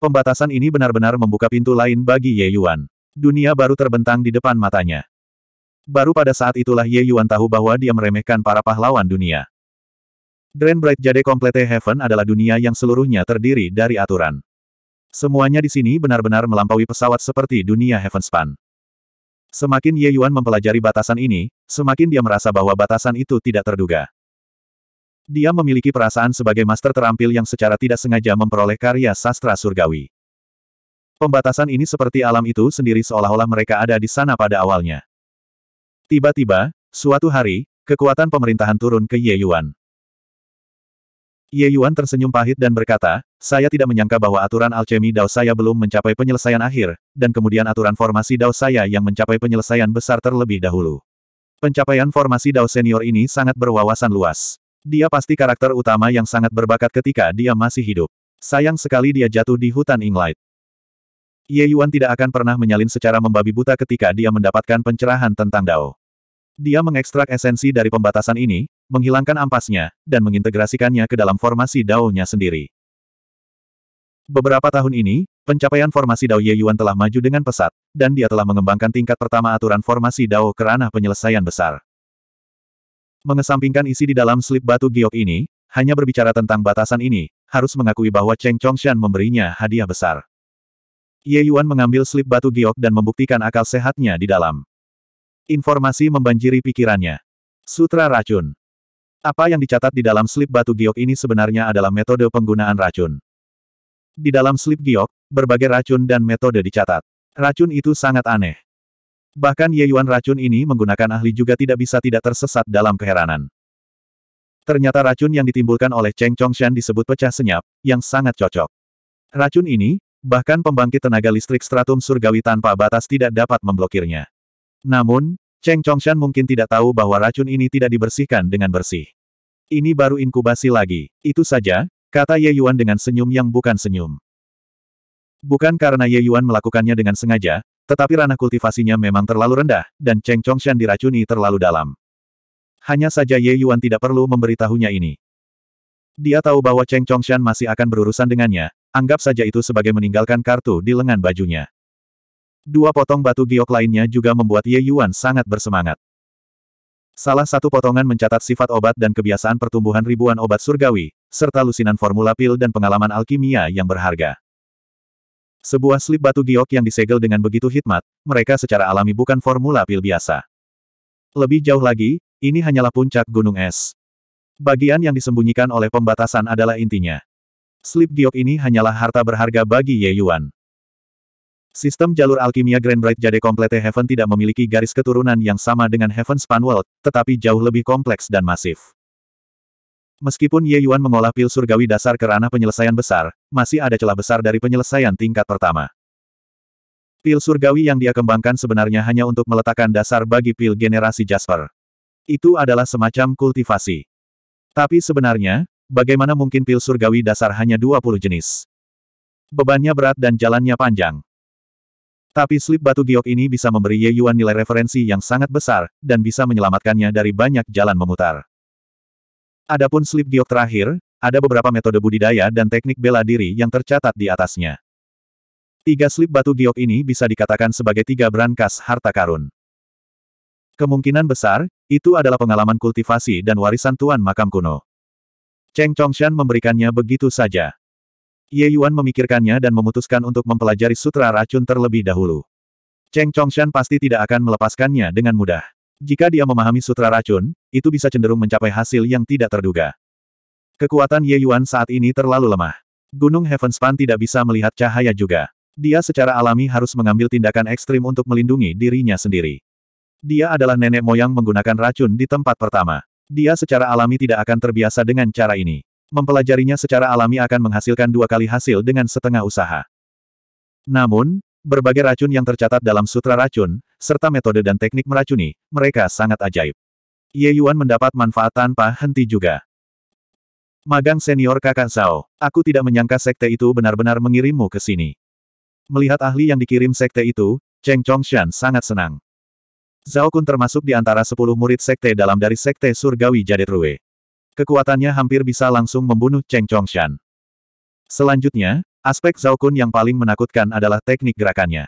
Pembatasan ini benar-benar membuka pintu lain bagi Ye Yuan. Dunia baru terbentang di depan matanya. Baru pada saat itulah Ye Yuan tahu bahwa dia meremehkan para pahlawan dunia. Grand Bright Jade Complete Heaven adalah dunia yang seluruhnya terdiri dari aturan. Semuanya di sini benar-benar melampaui pesawat seperti dunia Heavenspan. Semakin Ye Yuan mempelajari batasan ini, semakin dia merasa bahwa batasan itu tidak terduga. Dia memiliki perasaan sebagai master terampil yang secara tidak sengaja memperoleh karya sastra surgawi. Pembatasan ini seperti alam itu sendiri seolah-olah mereka ada di sana pada awalnya. Tiba-tiba, suatu hari, kekuatan pemerintahan turun ke Ye Yuan. Ye Yuan tersenyum pahit dan berkata, saya tidak menyangka bahwa aturan alchemy Dao saya belum mencapai penyelesaian akhir, dan kemudian aturan formasi Dao saya yang mencapai penyelesaian besar terlebih dahulu. Pencapaian formasi Dao senior ini sangat berwawasan luas. Dia pasti karakter utama yang sangat berbakat ketika dia masih hidup. Sayang sekali dia jatuh di hutan Inglight. Ye Yuan tidak akan pernah menyalin secara membabi buta ketika dia mendapatkan pencerahan tentang Dao. Dia mengekstrak esensi dari pembatasan ini, menghilangkan ampasnya, dan mengintegrasikannya ke dalam formasi Dao-nya sendiri. Beberapa tahun ini, pencapaian formasi Dao Ye Yuan telah maju dengan pesat, dan dia telah mengembangkan tingkat pertama aturan formasi Dao ke ranah penyelesaian besar. Mengesampingkan isi di dalam slip batu giok ini, hanya berbicara tentang batasan ini, harus mengakui bahwa Cheng Chongshan memberinya hadiah besar. Ye Yuan mengambil slip batu giok dan membuktikan akal sehatnya di dalam. Informasi membanjiri pikirannya. Sutra Racun Apa yang dicatat di dalam slip batu giok ini sebenarnya adalah metode penggunaan racun. Di dalam slip giok, berbagai racun dan metode dicatat. Racun itu sangat aneh. Bahkan Ye Yuan racun ini menggunakan ahli juga tidak bisa tidak tersesat dalam keheranan. Ternyata racun yang ditimbulkan oleh Cheng Chongshan disebut pecah senyap, yang sangat cocok. Racun ini, bahkan pembangkit tenaga listrik stratum surgawi tanpa batas tidak dapat memblokirnya. Namun, Cheng Chongshan mungkin tidak tahu bahwa racun ini tidak dibersihkan dengan bersih. Ini baru inkubasi lagi. Itu saja, kata Ye Yuan dengan senyum yang bukan senyum. Bukan karena Ye Yuan melakukannya dengan sengaja, tetapi ranah kultivasinya memang terlalu rendah, dan Cheng Chongshan diracuni terlalu dalam. Hanya saja Ye Yuan tidak perlu memberitahunya ini. Dia tahu bahwa Cheng Chongshan masih akan berurusan dengannya, anggap saja itu sebagai meninggalkan kartu di lengan bajunya. Dua potong batu giok lainnya juga membuat Ye Yuan sangat bersemangat. Salah satu potongan mencatat sifat obat dan kebiasaan pertumbuhan ribuan obat surgawi, serta lusinan formula pil dan pengalaman alkimia yang berharga. Sebuah slip batu giok yang disegel dengan begitu hikmat, mereka secara alami bukan formula pil biasa. Lebih jauh lagi, ini hanyalah puncak gunung es. Bagian yang disembunyikan oleh pembatasan adalah intinya. Slip giok ini hanyalah harta berharga bagi Ye Yuan. Sistem jalur alkimia Grand Bright Jade Complete Heaven tidak memiliki garis keturunan yang sama dengan Heaven Span World, tetapi jauh lebih kompleks dan masif. Meskipun Ye Yuan mengolah pil surgawi dasar ke ranah penyelesaian besar, masih ada celah besar dari penyelesaian tingkat pertama. Pil surgawi yang dia kembangkan sebenarnya hanya untuk meletakkan dasar bagi pil generasi Jasper. Itu adalah semacam kultivasi. Tapi sebenarnya, bagaimana mungkin pil surgawi dasar hanya 20 jenis? Bebannya berat dan jalannya panjang. Tapi slip batu giok ini bisa memberi Ye Yuan nilai referensi yang sangat besar, dan bisa menyelamatkannya dari banyak jalan memutar. Adapun slip giok terakhir, ada beberapa metode budidaya dan teknik bela diri yang tercatat di atasnya. Tiga slip batu giok ini bisa dikatakan sebagai tiga brankas harta karun. Kemungkinan besar, itu adalah pengalaman kultivasi dan warisan tuan makam kuno. Cheng Chongshan memberikannya begitu saja. Ye Yuan memikirkannya dan memutuskan untuk mempelajari sutra racun terlebih dahulu. Cheng Chongshan pasti tidak akan melepaskannya dengan mudah. Jika dia memahami sutra racun, itu bisa cenderung mencapai hasil yang tidak terduga. Kekuatan Ye Yuan saat ini terlalu lemah. Gunung Heavenspan tidak bisa melihat cahaya juga. Dia secara alami harus mengambil tindakan ekstrim untuk melindungi dirinya sendiri. Dia adalah nenek moyang menggunakan racun di tempat pertama. Dia secara alami tidak akan terbiasa dengan cara ini. Mempelajarinya secara alami akan menghasilkan dua kali hasil dengan setengah usaha. Namun, berbagai racun yang tercatat dalam sutra racun, serta metode dan teknik meracuni, mereka sangat ajaib. Ye Yuan mendapat manfaat tanpa henti juga. Magang senior kakak Zhao, aku tidak menyangka sekte itu benar-benar mengirimmu ke sini. Melihat ahli yang dikirim sekte itu, Cheng Chongshan sangat senang. Zhao Kun termasuk di antara sepuluh murid sekte dalam dari sekte surgawi Jadet Rue. Kekuatannya hampir bisa langsung membunuh Cheng Chongshan. Selanjutnya, aspek Zhao Kun yang paling menakutkan adalah teknik gerakannya.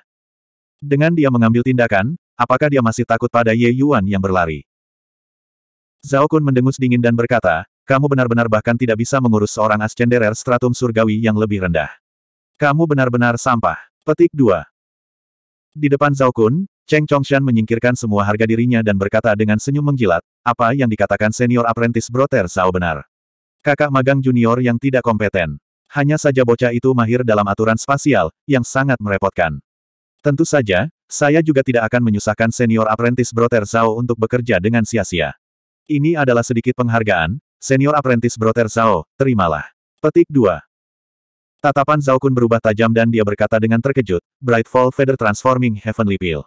Dengan dia mengambil tindakan, apakah dia masih takut pada Ye Yuan yang berlari? Zhao Kun mendengus dingin dan berkata, kamu benar-benar bahkan tidak bisa mengurus seorang ascenderer stratum surgawi yang lebih rendah. Kamu benar-benar sampah. Petik 2. Di depan Zhao Kun, Cheng Chongshan menyingkirkan semua harga dirinya dan berkata dengan senyum menjilat, apa yang dikatakan senior apprentice Broter Zhao benar. Kakak magang junior yang tidak kompeten. Hanya saja bocah itu mahir dalam aturan spasial, yang sangat merepotkan. Tentu saja, saya juga tidak akan menyusahkan senior apprentice Brother Zhao untuk bekerja dengan sia-sia. Ini adalah sedikit penghargaan, senior apprentice Brother Zhao, terimalah. Petik 2. Tatapan Zhao Kun berubah tajam dan dia berkata dengan terkejut, Brightfall Feather Transforming Heavenly Peel.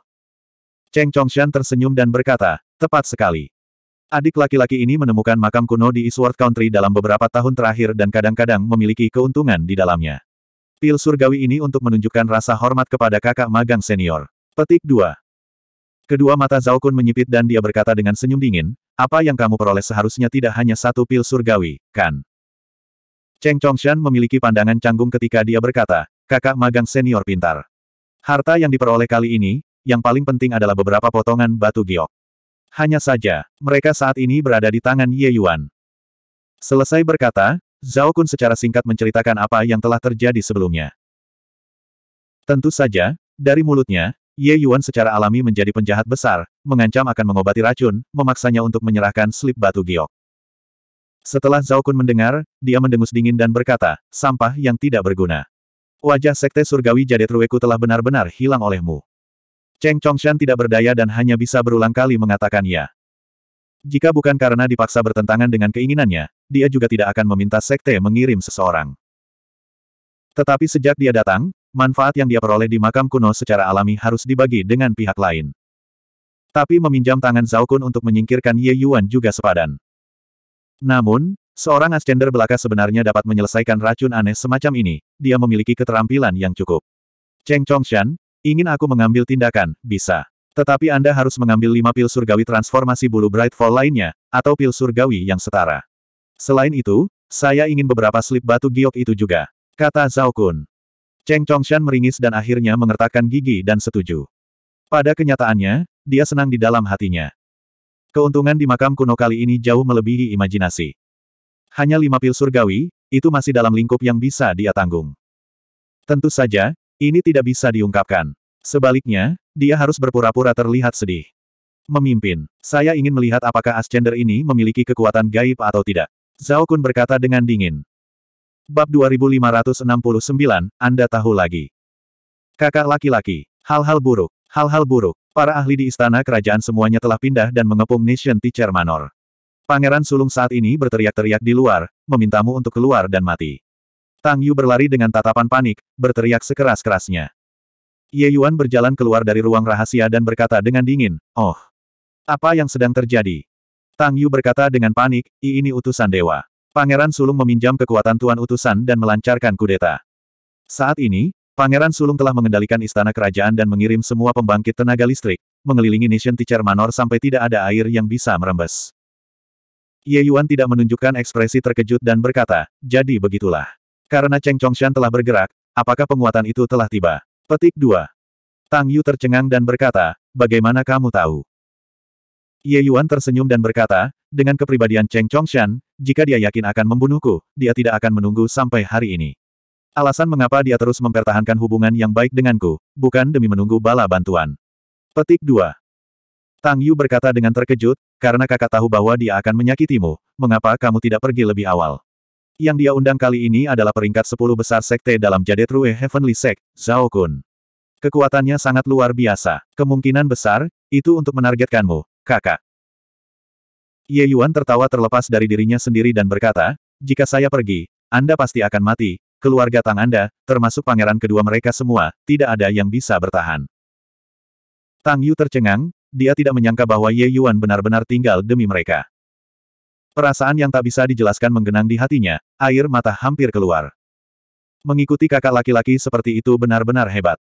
Cheng Chongshan tersenyum dan berkata, tepat sekali. Adik laki-laki ini menemukan makam kuno di Eastward Country dalam beberapa tahun terakhir dan kadang-kadang memiliki keuntungan di dalamnya. Pil surgawi ini untuk menunjukkan rasa hormat kepada kakak magang senior. Petik 2. Kedua mata Zhao Kun menyipit dan dia berkata dengan senyum dingin, apa yang kamu peroleh seharusnya tidak hanya satu pil surgawi, kan? Cheng Chongshan memiliki pandangan canggung ketika dia berkata, kakak magang senior pintar. Harta yang diperoleh kali ini, yang paling penting adalah beberapa potongan batu giok. Hanya saja, mereka saat ini berada di tangan Ye Yuan. Selesai berkata, Zhao Kun secara singkat menceritakan apa yang telah terjadi sebelumnya. Tentu saja, dari mulutnya, Ye Yuan secara alami menjadi penjahat besar, mengancam akan mengobati racun, memaksanya untuk menyerahkan slip batu giok. Setelah Zhao Kun mendengar, dia mendengus dingin dan berkata, sampah yang tidak berguna. Wajah Sekte Surgawi Jadet Ruweku telah benar-benar hilang olehmu. Cheng Chongshan tidak berdaya dan hanya bisa berulang kali mengatakan ya. Jika bukan karena dipaksa bertentangan dengan keinginannya, dia juga tidak akan meminta sekte mengirim seseorang. Tetapi sejak dia datang, manfaat yang dia peroleh di makam kuno secara alami harus dibagi dengan pihak lain. Tapi meminjam tangan Zaokun untuk menyingkirkan Ye Yuan juga sepadan. Namun, seorang Ascender belaka sebenarnya dapat menyelesaikan racun aneh semacam ini, dia memiliki keterampilan yang cukup. Cheng Chongshan, ingin aku mengambil tindakan, bisa. Tetapi Anda harus mengambil lima pil surgawi transformasi bulu Brightfall lainnya, atau pil surgawi yang setara. Selain itu, saya ingin beberapa slip batu giok itu juga, kata Zhao Kun. Cheng Chongshan meringis dan akhirnya mengertakkan gigi dan setuju. Pada kenyataannya, dia senang di dalam hatinya. Keuntungan di makam kuno kali ini jauh melebihi imajinasi. Hanya lima pil surgawi, itu masih dalam lingkup yang bisa dia tanggung. Tentu saja, ini tidak bisa diungkapkan. Sebaliknya, dia harus berpura-pura terlihat sedih. Memimpin, saya ingin melihat apakah Ascender ini memiliki kekuatan gaib atau tidak. Zhao Kun berkata dengan dingin. Bab 2569, Anda tahu lagi. Kakak laki-laki, hal-hal buruk, hal-hal buruk. Para ahli di istana kerajaan semuanya telah pindah dan mengepung Nation Teacher Manor. Pangeran sulung saat ini berteriak-teriak di luar, memintamu untuk keluar dan mati. Tang Yu berlari dengan tatapan panik, berteriak sekeras-kerasnya. Ye Yuan berjalan keluar dari ruang rahasia dan berkata dengan dingin, Oh! Apa yang sedang terjadi? Tang Yu berkata dengan panik, I ini utusan dewa. Pangeran Sulung meminjam kekuatan Tuan Utusan dan melancarkan kudeta. Saat ini, Pangeran Sulung telah mengendalikan istana kerajaan dan mengirim semua pembangkit tenaga listrik, mengelilingi Nation Teacher Manor sampai tidak ada air yang bisa merembes. Ye Yuan tidak menunjukkan ekspresi terkejut dan berkata, jadi begitulah. Karena Cheng Chongshan telah bergerak, apakah penguatan itu telah tiba? Petik 2. Tang Yu tercengang dan berkata, bagaimana kamu tahu? Ye Yuan tersenyum dan berkata, dengan kepribadian Cheng Chongshan, jika dia yakin akan membunuhku, dia tidak akan menunggu sampai hari ini. Alasan mengapa dia terus mempertahankan hubungan yang baik denganku, bukan demi menunggu bala bantuan. Petik 2. Tang Yu berkata dengan terkejut, karena kakak tahu bahwa dia akan menyakitimu, mengapa kamu tidak pergi lebih awal? Yang dia undang kali ini adalah peringkat 10 besar sekte dalam Rue Heavenly Sect, Zhao Kun. Kekuatannya sangat luar biasa. Kemungkinan besar, itu untuk menargetkanmu, kakak. Ye Yuan tertawa terlepas dari dirinya sendiri dan berkata, jika saya pergi, Anda pasti akan mati, keluarga Tang Anda, termasuk pangeran kedua mereka semua, tidak ada yang bisa bertahan. Tang Yu tercengang, dia tidak menyangka bahwa Ye Yuan benar-benar tinggal demi mereka. Perasaan yang tak bisa dijelaskan menggenang di hatinya, air mata hampir keluar. Mengikuti kakak laki-laki seperti itu benar-benar hebat.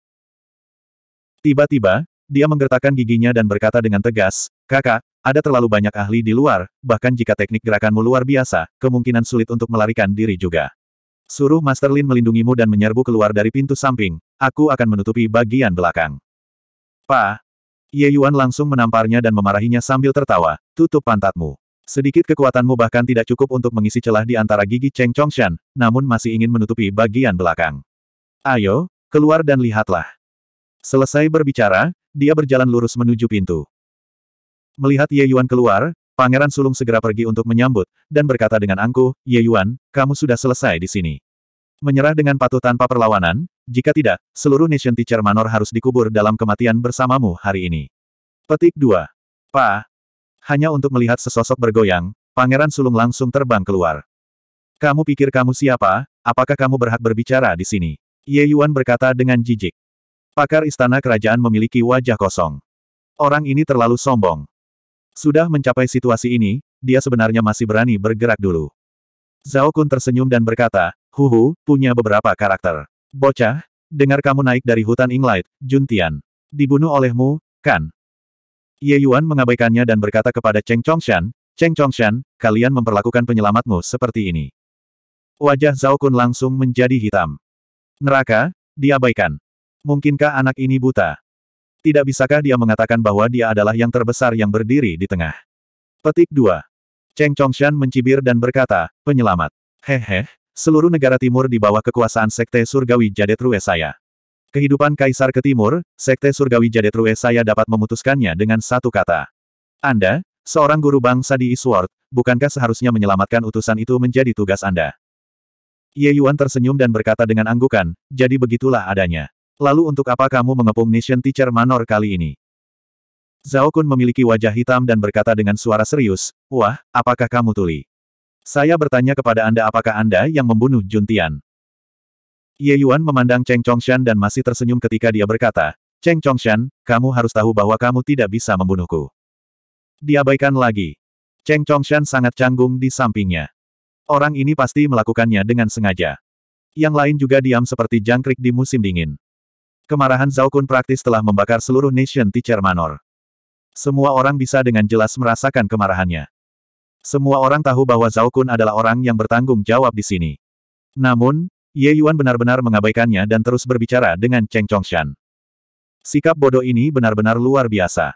Tiba-tiba, dia menggertakkan giginya dan berkata dengan tegas, Kakak, ada terlalu banyak ahli di luar, bahkan jika teknik gerakanmu luar biasa, kemungkinan sulit untuk melarikan diri juga. Suruh Master Lin melindungimu dan menyerbu keluar dari pintu samping, aku akan menutupi bagian belakang. Pa! Ye Yuan langsung menamparnya dan memarahinya sambil tertawa, tutup pantatmu. Sedikit kekuatanmu bahkan tidak cukup untuk mengisi celah di antara gigi Cheng Chongshan, namun masih ingin menutupi bagian belakang. Ayo, keluar dan lihatlah. Selesai berbicara, dia berjalan lurus menuju pintu. Melihat Ye Yuan keluar, Pangeran Sulung segera pergi untuk menyambut, dan berkata dengan angkuh, Ye Yuan, kamu sudah selesai di sini. Menyerah dengan patuh tanpa perlawanan, jika tidak, seluruh Nation Teacher Manor harus dikubur dalam kematian bersamamu hari ini. Petik 2. Pa, hanya untuk melihat sesosok bergoyang, Pangeran Sulung langsung terbang keluar. Kamu pikir kamu siapa? Apakah kamu berhak berbicara di sini? Ye Yuan berkata dengan jijik. Pakar istana kerajaan memiliki wajah kosong. Orang ini terlalu sombong. Sudah mencapai situasi ini, dia sebenarnya masih berani bergerak dulu. Zhao Kun tersenyum dan berkata, Huhu, punya beberapa karakter. Bocah, dengar kamu naik dari hutan Inglight, Tian, Dibunuh olehmu, kan? Ye Yuan mengabaikannya dan berkata kepada Cheng Chongshan, Cheng Chongshan, kalian memperlakukan penyelamatmu seperti ini. Wajah Zhao Kun langsung menjadi hitam. Neraka, diabaikan. Mungkinkah anak ini buta? Tidak bisakah dia mengatakan bahwa dia adalah yang terbesar yang berdiri di tengah? Petik 2. Cheng Chongshan mencibir dan berkata, penyelamat. Hehe, seluruh negara timur di bawah kekuasaan Sekte Surgawi Jadetru saya. Kehidupan kaisar ke timur, sekte surgawi Jadetrue saya dapat memutuskannya dengan satu kata. Anda, seorang guru bangsa di Isword, bukankah seharusnya menyelamatkan utusan itu menjadi tugas Anda? Ye Yuan tersenyum dan berkata dengan anggukan, jadi begitulah adanya. Lalu untuk apa kamu mengepung Nation Teacher Manor kali ini? Zhao Kun memiliki wajah hitam dan berkata dengan suara serius, Wah, apakah kamu tuli? Saya bertanya kepada Anda apakah Anda yang membunuh Jun Tian. Ye Yuan memandang Cheng Chongshan dan masih tersenyum ketika dia berkata, Cheng Chongshan, kamu harus tahu bahwa kamu tidak bisa membunuhku. Diabaikan lagi. Cheng Chongshan sangat canggung di sampingnya. Orang ini pasti melakukannya dengan sengaja. Yang lain juga diam seperti jangkrik di musim dingin. Kemarahan Zhao Kun praktis telah membakar seluruh Nation Teacher Manor. Semua orang bisa dengan jelas merasakan kemarahannya. Semua orang tahu bahwa Zhao Kun adalah orang yang bertanggung jawab di sini. Namun, Ye Yuan benar-benar mengabaikannya dan terus berbicara dengan Cheng Chongshan. Sikap bodoh ini benar-benar luar biasa.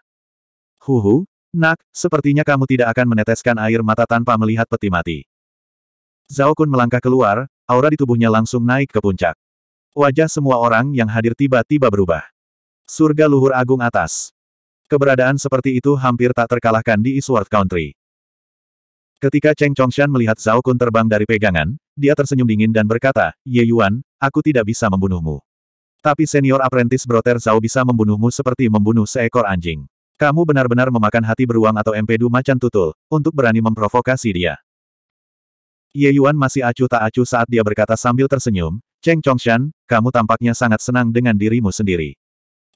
Huhu, nak, sepertinya kamu tidak akan meneteskan air mata tanpa melihat peti mati. Zhao Kun melangkah keluar, aura di tubuhnya langsung naik ke puncak. Wajah semua orang yang hadir tiba-tiba berubah. Surga luhur agung atas. Keberadaan seperti itu hampir tak terkalahkan di Eastward Country. Ketika Cheng Chongshan melihat Zhao Kun terbang dari pegangan, dia tersenyum dingin dan berkata, Ye Yuan, aku tidak bisa membunuhmu. Tapi senior apprentice broter Zhao bisa membunuhmu seperti membunuh seekor anjing. Kamu benar-benar memakan hati beruang atau empedu macan tutul, untuk berani memprovokasi dia. Ye Yuan masih acuh tak acuh saat dia berkata sambil tersenyum, Cheng Chongshan, kamu tampaknya sangat senang dengan dirimu sendiri.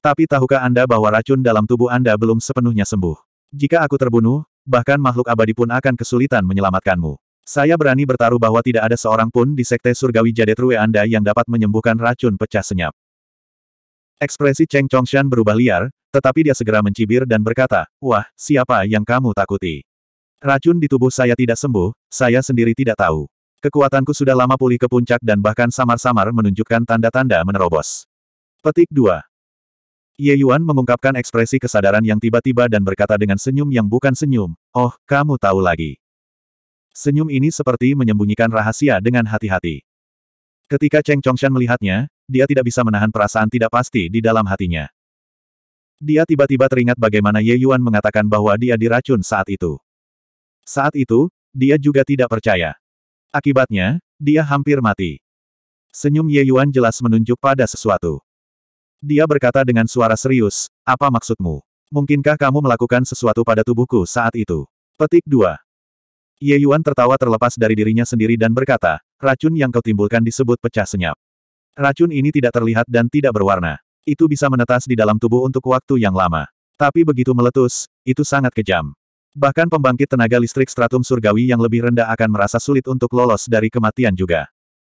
Tapi tahukah Anda bahwa racun dalam tubuh Anda belum sepenuhnya sembuh? Jika aku terbunuh, bahkan makhluk abadi pun akan kesulitan menyelamatkanmu. Saya berani bertaruh bahwa tidak ada seorang pun di Sekte Surgawi Jadetrue Anda yang dapat menyembuhkan racun pecah senyap. Ekspresi Cheng Chongshan berubah liar, tetapi dia segera mencibir dan berkata, Wah, siapa yang kamu takuti? Racun di tubuh saya tidak sembuh, saya sendiri tidak tahu. Kekuatanku sudah lama pulih ke puncak dan bahkan samar-samar menunjukkan tanda-tanda menerobos. Petik 2. Ye Yuan mengungkapkan ekspresi kesadaran yang tiba-tiba dan berkata dengan senyum yang bukan senyum, Oh, kamu tahu lagi. Senyum ini seperti menyembunyikan rahasia dengan hati-hati. Ketika Cheng Chongshan melihatnya, dia tidak bisa menahan perasaan tidak pasti di dalam hatinya. Dia tiba-tiba teringat bagaimana Ye Yuan mengatakan bahwa dia diracun saat itu. Saat itu, dia juga tidak percaya. Akibatnya, dia hampir mati. Senyum Ye Yuan jelas menunjuk pada sesuatu. Dia berkata dengan suara serius, apa maksudmu? Mungkinkah kamu melakukan sesuatu pada tubuhku saat itu? Petik 2. Ye Yuan tertawa terlepas dari dirinya sendiri dan berkata, racun yang kau timbulkan disebut pecah senyap. Racun ini tidak terlihat dan tidak berwarna. Itu bisa menetas di dalam tubuh untuk waktu yang lama. Tapi begitu meletus, itu sangat kejam. Bahkan pembangkit tenaga listrik stratum surgawi yang lebih rendah akan merasa sulit untuk lolos dari kematian juga.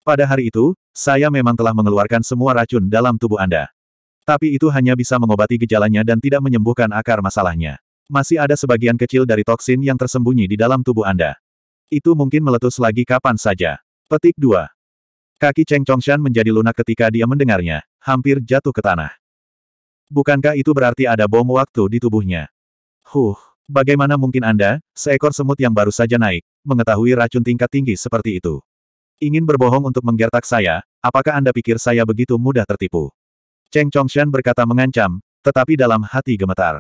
Pada hari itu, saya memang telah mengeluarkan semua racun dalam tubuh Anda. Tapi itu hanya bisa mengobati gejalanya dan tidak menyembuhkan akar masalahnya. Masih ada sebagian kecil dari toksin yang tersembunyi di dalam tubuh Anda. Itu mungkin meletus lagi kapan saja. Petik 2. Kaki Cheng Chongshan menjadi lunak ketika dia mendengarnya, hampir jatuh ke tanah. Bukankah itu berarti ada bom waktu di tubuhnya? Huh, bagaimana mungkin Anda, seekor semut yang baru saja naik, mengetahui racun tingkat tinggi seperti itu? Ingin berbohong untuk menggertak saya, apakah Anda pikir saya begitu mudah tertipu? Cheng Chongshan berkata mengancam, tetapi dalam hati gemetar.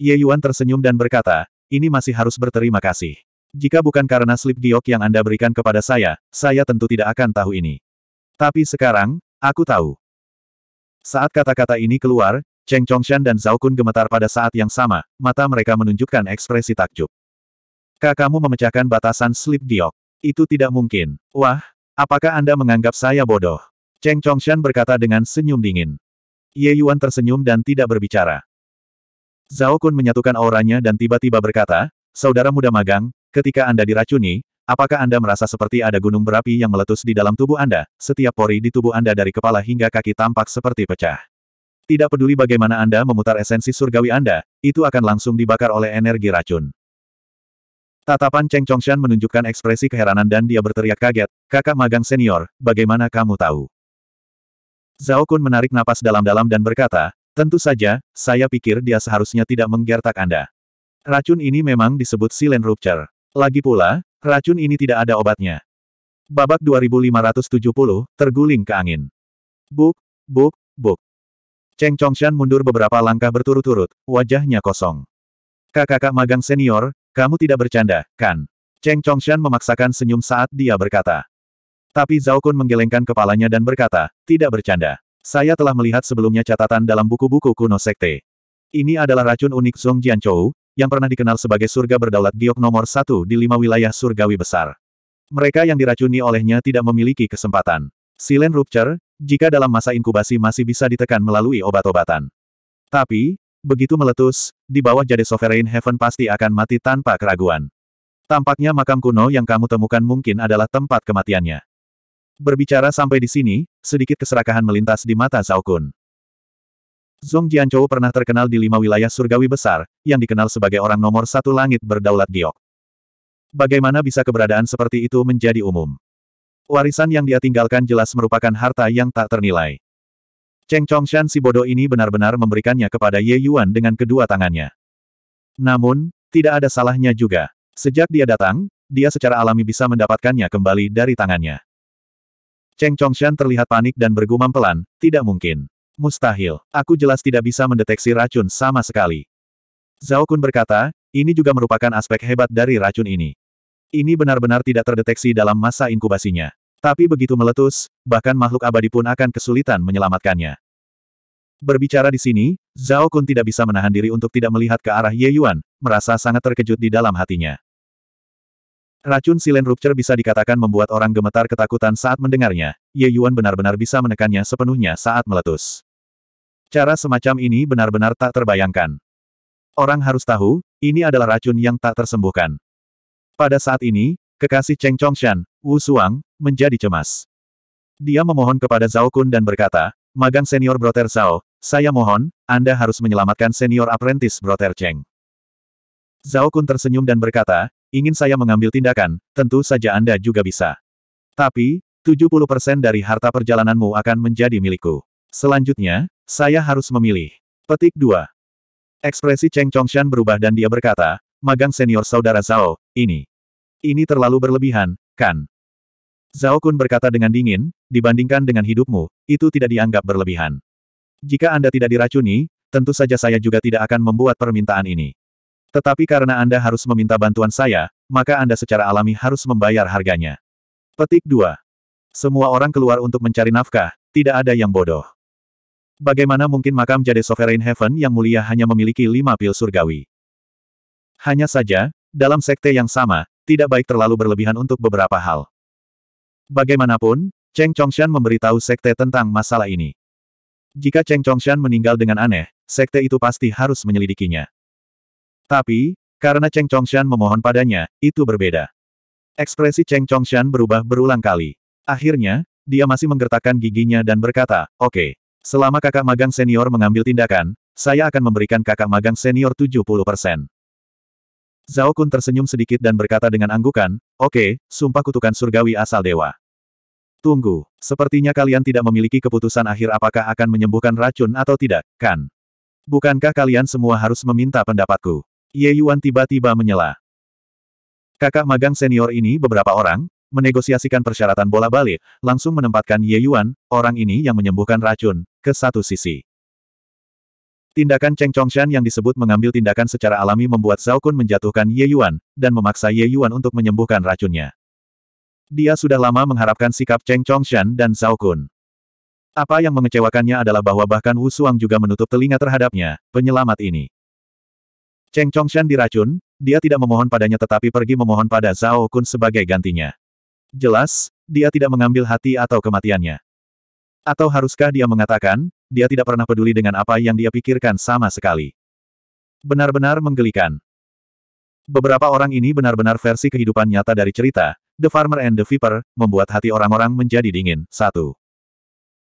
Ye Yuan tersenyum dan berkata, ini masih harus berterima kasih. Jika bukan karena slip giok yang Anda berikan kepada saya, saya tentu tidak akan tahu ini. Tapi sekarang, aku tahu. Saat kata-kata ini keluar, Cheng Chongshan dan Zhao Kun gemetar pada saat yang sama, mata mereka menunjukkan ekspresi takjub. Kakakmu memecahkan batasan slip giok. Itu tidak mungkin. Wah, apakah Anda menganggap saya bodoh? Cheng Chongshan berkata dengan senyum dingin. Ye Yuan tersenyum dan tidak berbicara. Zhao Kun menyatukan auranya dan tiba-tiba berkata, Saudara muda magang, ketika Anda diracuni, apakah Anda merasa seperti ada gunung berapi yang meletus di dalam tubuh Anda, setiap pori di tubuh Anda dari kepala hingga kaki tampak seperti pecah. Tidak peduli bagaimana Anda memutar esensi surgawi Anda, itu akan langsung dibakar oleh energi racun. Tatapan Cheng Chongshan menunjukkan ekspresi keheranan dan dia berteriak kaget, kakak magang senior, bagaimana kamu tahu? Zhao Kun menarik napas dalam-dalam dan berkata, Tentu saja, saya pikir dia seharusnya tidak menggertak Anda. Racun ini memang disebut Silen Rupture. Lagi pula, racun ini tidak ada obatnya. Babak 2570, terguling ke angin. Buk, buk, buk. Cheng Chongshan mundur beberapa langkah berturut-turut, wajahnya kosong. Kakak-kakak magang senior, kamu tidak bercanda, kan? Cheng Chongshan memaksakan senyum saat dia berkata. Tapi Zhao Kun menggelengkan kepalanya dan berkata, tidak bercanda. Saya telah melihat sebelumnya catatan dalam buku-buku kuno sekte. Ini adalah racun unik Zong Jianchou, yang pernah dikenal sebagai surga berdaulat giok nomor satu di lima wilayah surgawi besar. Mereka yang diracuni olehnya tidak memiliki kesempatan. Silen rupture, jika dalam masa inkubasi masih bisa ditekan melalui obat-obatan. Tapi, begitu meletus, di bawah jade sovereign heaven pasti akan mati tanpa keraguan. Tampaknya makam kuno yang kamu temukan mungkin adalah tempat kematiannya. Berbicara sampai di sini, sedikit keserakahan melintas di mata Zhao Kun. Zong Jianchou pernah terkenal di lima wilayah surgawi besar, yang dikenal sebagai orang nomor satu langit berdaulat giok. Bagaimana bisa keberadaan seperti itu menjadi umum? Warisan yang dia tinggalkan jelas merupakan harta yang tak ternilai. Cheng Chongshan si bodoh ini benar-benar memberikannya kepada Ye Yuan dengan kedua tangannya. Namun, tidak ada salahnya juga. Sejak dia datang, dia secara alami bisa mendapatkannya kembali dari tangannya. Cheng Chongshan terlihat panik dan bergumam pelan, tidak mungkin. Mustahil, aku jelas tidak bisa mendeteksi racun sama sekali. Zhao Kun berkata, ini juga merupakan aspek hebat dari racun ini. Ini benar-benar tidak terdeteksi dalam masa inkubasinya. Tapi begitu meletus, bahkan makhluk abadi pun akan kesulitan menyelamatkannya. Berbicara di sini, Zhao Kun tidak bisa menahan diri untuk tidak melihat ke arah Ye Yuan, merasa sangat terkejut di dalam hatinya. Racun Silen Rupture bisa dikatakan membuat orang gemetar ketakutan saat mendengarnya. Ye Yuan benar-benar bisa menekannya sepenuhnya saat meletus. Cara semacam ini benar-benar tak terbayangkan. Orang harus tahu, ini adalah racun yang tak tersembuhkan. Pada saat ini, kekasih Cheng Chongshan, Wu Suang, menjadi cemas. Dia memohon kepada Zhao Kun dan berkata, Magang senior Brother Zhao, saya mohon, Anda harus menyelamatkan senior apprentice Brother Cheng. Zhao Kun tersenyum dan berkata, ingin saya mengambil tindakan, tentu saja Anda juga bisa. Tapi, 70% dari harta perjalananmu akan menjadi milikku. Selanjutnya, saya harus memilih. Petik 2. Ekspresi Cheng Chongshan berubah dan dia berkata, magang senior saudara Zhao, ini. Ini terlalu berlebihan, kan? Zhao Kun berkata dengan dingin, dibandingkan dengan hidupmu, itu tidak dianggap berlebihan. Jika Anda tidak diracuni, tentu saja saya juga tidak akan membuat permintaan ini. Tetapi karena Anda harus meminta bantuan saya, maka Anda secara alami harus membayar harganya. Petik 2. Semua orang keluar untuk mencari nafkah, tidak ada yang bodoh. Bagaimana mungkin makam Jade Sovereign Heaven yang mulia hanya memiliki lima pil surgawi? Hanya saja, dalam sekte yang sama, tidak baik terlalu berlebihan untuk beberapa hal. Bagaimanapun, Cheng Chongshan memberitahu sekte tentang masalah ini. Jika Cheng Chongshan meninggal dengan aneh, sekte itu pasti harus menyelidikinya. Tapi, karena Cheng Chongshan memohon padanya, itu berbeda. Ekspresi Cheng Chongshan berubah berulang kali. Akhirnya, dia masih menggertakkan giginya dan berkata, Oke, okay, selama kakak magang senior mengambil tindakan, saya akan memberikan kakak magang senior 70%. Zhao Kun tersenyum sedikit dan berkata dengan anggukan, Oke, okay, sumpah kutukan surgawi asal dewa. Tunggu, sepertinya kalian tidak memiliki keputusan akhir apakah akan menyembuhkan racun atau tidak, kan? Bukankah kalian semua harus meminta pendapatku? Ye Yuan tiba-tiba menyela. Kakak magang senior ini beberapa orang, menegosiasikan persyaratan bola balik, langsung menempatkan Ye Yuan, orang ini yang menyembuhkan racun, ke satu sisi. Tindakan Cheng Chongshan yang disebut mengambil tindakan secara alami membuat Zhao Kun menjatuhkan Ye Yuan, dan memaksa Ye Yuan untuk menyembuhkan racunnya. Dia sudah lama mengharapkan sikap Cheng Chongshan dan Zhao Kun. Apa yang mengecewakannya adalah bahwa bahkan Wu Suang juga menutup telinga terhadapnya, penyelamat ini. Cheng Chongshan diracun, dia tidak memohon padanya tetapi pergi memohon pada Zhao Kun sebagai gantinya. Jelas, dia tidak mengambil hati atau kematiannya. Atau haruskah dia mengatakan, dia tidak pernah peduli dengan apa yang dia pikirkan sama sekali. Benar-benar menggelikan. Beberapa orang ini benar-benar versi kehidupan nyata dari cerita, The Farmer and the Viper, membuat hati orang-orang menjadi dingin. Satu.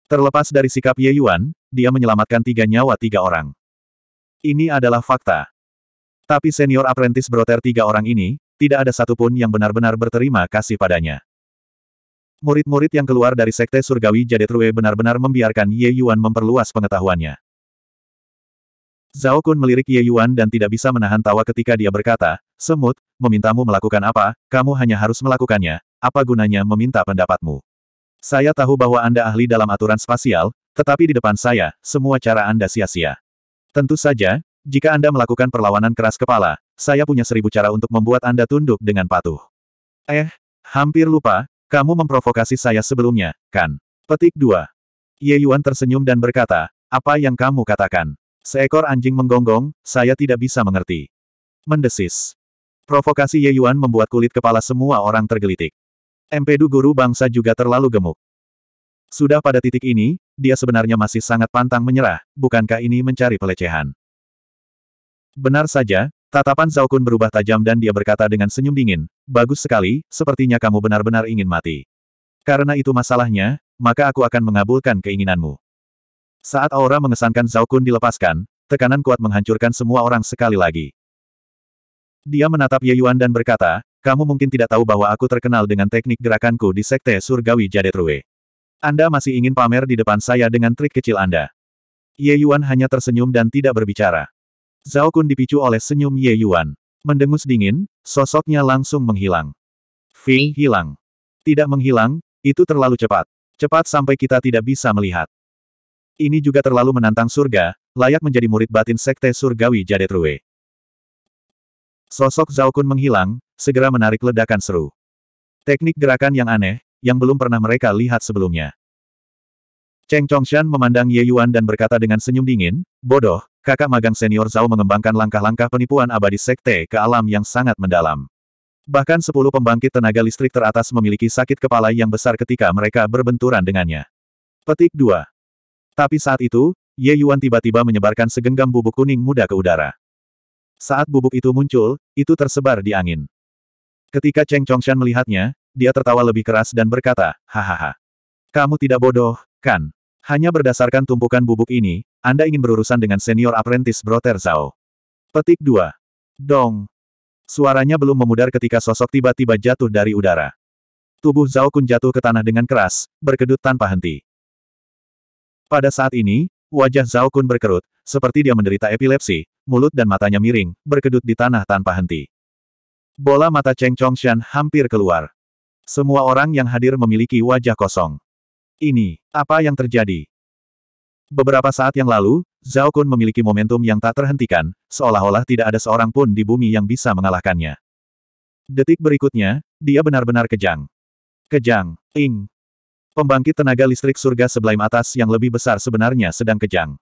Terlepas dari sikap Ye Yuan, dia menyelamatkan tiga nyawa tiga orang. Ini adalah fakta. Tapi senior apprentice broter tiga orang ini, tidak ada satupun yang benar-benar berterima kasih padanya. Murid-murid yang keluar dari Sekte Surgawi Jadetrue benar-benar membiarkan Ye Yuan memperluas pengetahuannya. Zhao Kun melirik Ye Yuan dan tidak bisa menahan tawa ketika dia berkata, Semut, memintamu melakukan apa, kamu hanya harus melakukannya, apa gunanya meminta pendapatmu? Saya tahu bahwa Anda ahli dalam aturan spasial, tetapi di depan saya, semua cara Anda sia-sia. Tentu saja, jika Anda melakukan perlawanan keras kepala, saya punya seribu cara untuk membuat Anda tunduk dengan patuh. Eh, hampir lupa, kamu memprovokasi saya sebelumnya, kan? Petik 2. Ye Yuan tersenyum dan berkata, apa yang kamu katakan? Seekor anjing menggonggong, saya tidak bisa mengerti. Mendesis. Provokasi Ye Yuan membuat kulit kepala semua orang tergelitik. Empedu guru bangsa juga terlalu gemuk. Sudah pada titik ini, dia sebenarnya masih sangat pantang menyerah, bukankah ini mencari pelecehan? Benar saja, tatapan Zhao Kun berubah tajam dan dia berkata dengan senyum dingin, bagus sekali, sepertinya kamu benar-benar ingin mati. Karena itu masalahnya, maka aku akan mengabulkan keinginanmu. Saat aura mengesankan Zhao Kun dilepaskan, tekanan kuat menghancurkan semua orang sekali lagi. Dia menatap Ye Yuan dan berkata, kamu mungkin tidak tahu bahwa aku terkenal dengan teknik gerakanku di Sekte Surgawi Jadetrue. Anda masih ingin pamer di depan saya dengan trik kecil Anda. Ye Yuan hanya tersenyum dan tidak berbicara. Zhao Kun dipicu oleh senyum Ye Yuan. Mendengus dingin, sosoknya langsung menghilang. Fi hilang. Tidak menghilang, itu terlalu cepat. Cepat sampai kita tidak bisa melihat. Ini juga terlalu menantang surga, layak menjadi murid batin sekte surgawi Jade True. Sosok Zhao Kun menghilang, segera menarik ledakan seru. Teknik gerakan yang aneh, yang belum pernah mereka lihat sebelumnya. Cheng Chongshan memandang Ye Yuan dan berkata dengan senyum dingin, bodoh, kakak magang senior Zhao mengembangkan langkah-langkah penipuan abadi sekte ke alam yang sangat mendalam. Bahkan sepuluh pembangkit tenaga listrik teratas memiliki sakit kepala yang besar ketika mereka berbenturan dengannya. Petik 2. Tapi saat itu, Ye Yuan tiba-tiba menyebarkan segenggam bubuk kuning muda ke udara. Saat bubuk itu muncul, itu tersebar di angin. Ketika Cheng Chongshan melihatnya, dia tertawa lebih keras dan berkata, Hahaha. Kamu tidak bodoh, kan? Hanya berdasarkan tumpukan bubuk ini, Anda ingin berurusan dengan senior apprentice Brother Zhao. Petik 2. Dong. Suaranya belum memudar ketika sosok tiba-tiba jatuh dari udara. Tubuh Zhao Kun jatuh ke tanah dengan keras, berkedut tanpa henti. Pada saat ini, wajah Zhao Kun berkerut, seperti dia menderita epilepsi, mulut dan matanya miring, berkedut di tanah tanpa henti. Bola mata Cheng Chongshan hampir keluar. Semua orang yang hadir memiliki wajah kosong. Ini, apa yang terjadi? Beberapa saat yang lalu, Zhao Kun memiliki momentum yang tak terhentikan, seolah-olah tidak ada seorang pun di bumi yang bisa mengalahkannya. Detik berikutnya, dia benar-benar kejang. Kejang, ing. Pembangkit tenaga listrik surga sebelah atas yang lebih besar sebenarnya sedang kejang.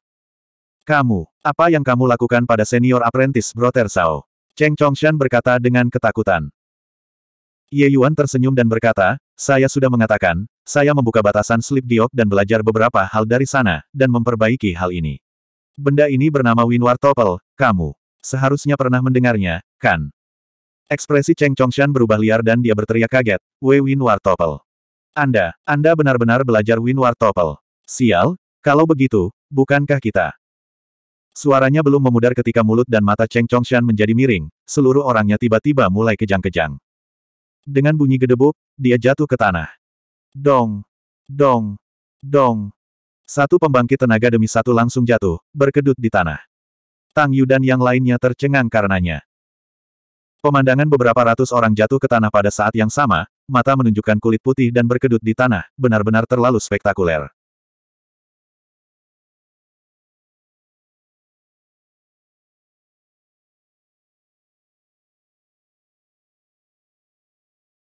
Kamu, apa yang kamu lakukan pada senior apprentice Brother Zhao? Cheng Chongshan berkata dengan ketakutan. Ye Yuan tersenyum dan berkata, saya sudah mengatakan, saya membuka batasan slip diok dan belajar beberapa hal dari sana, dan memperbaiki hal ini. Benda ini bernama Winward Topel, kamu. Seharusnya pernah mendengarnya, kan? Ekspresi Cheng Chongshan berubah liar dan dia berteriak kaget, Wei Winward Topel. Anda, Anda benar-benar belajar Winward Topel. Sial, kalau begitu, bukankah kita? Suaranya belum memudar ketika mulut dan mata Cheng Chongshan menjadi miring, seluruh orangnya tiba-tiba mulai kejang-kejang. Dengan bunyi gedebuk, dia jatuh ke tanah. Dong! Dong! Dong! Satu pembangkit tenaga demi satu langsung jatuh, berkedut di tanah. Tang Yu dan yang lainnya tercengang karenanya. Pemandangan beberapa ratus orang jatuh ke tanah pada saat yang sama, mata menunjukkan kulit putih dan berkedut di tanah, benar-benar terlalu spektakuler.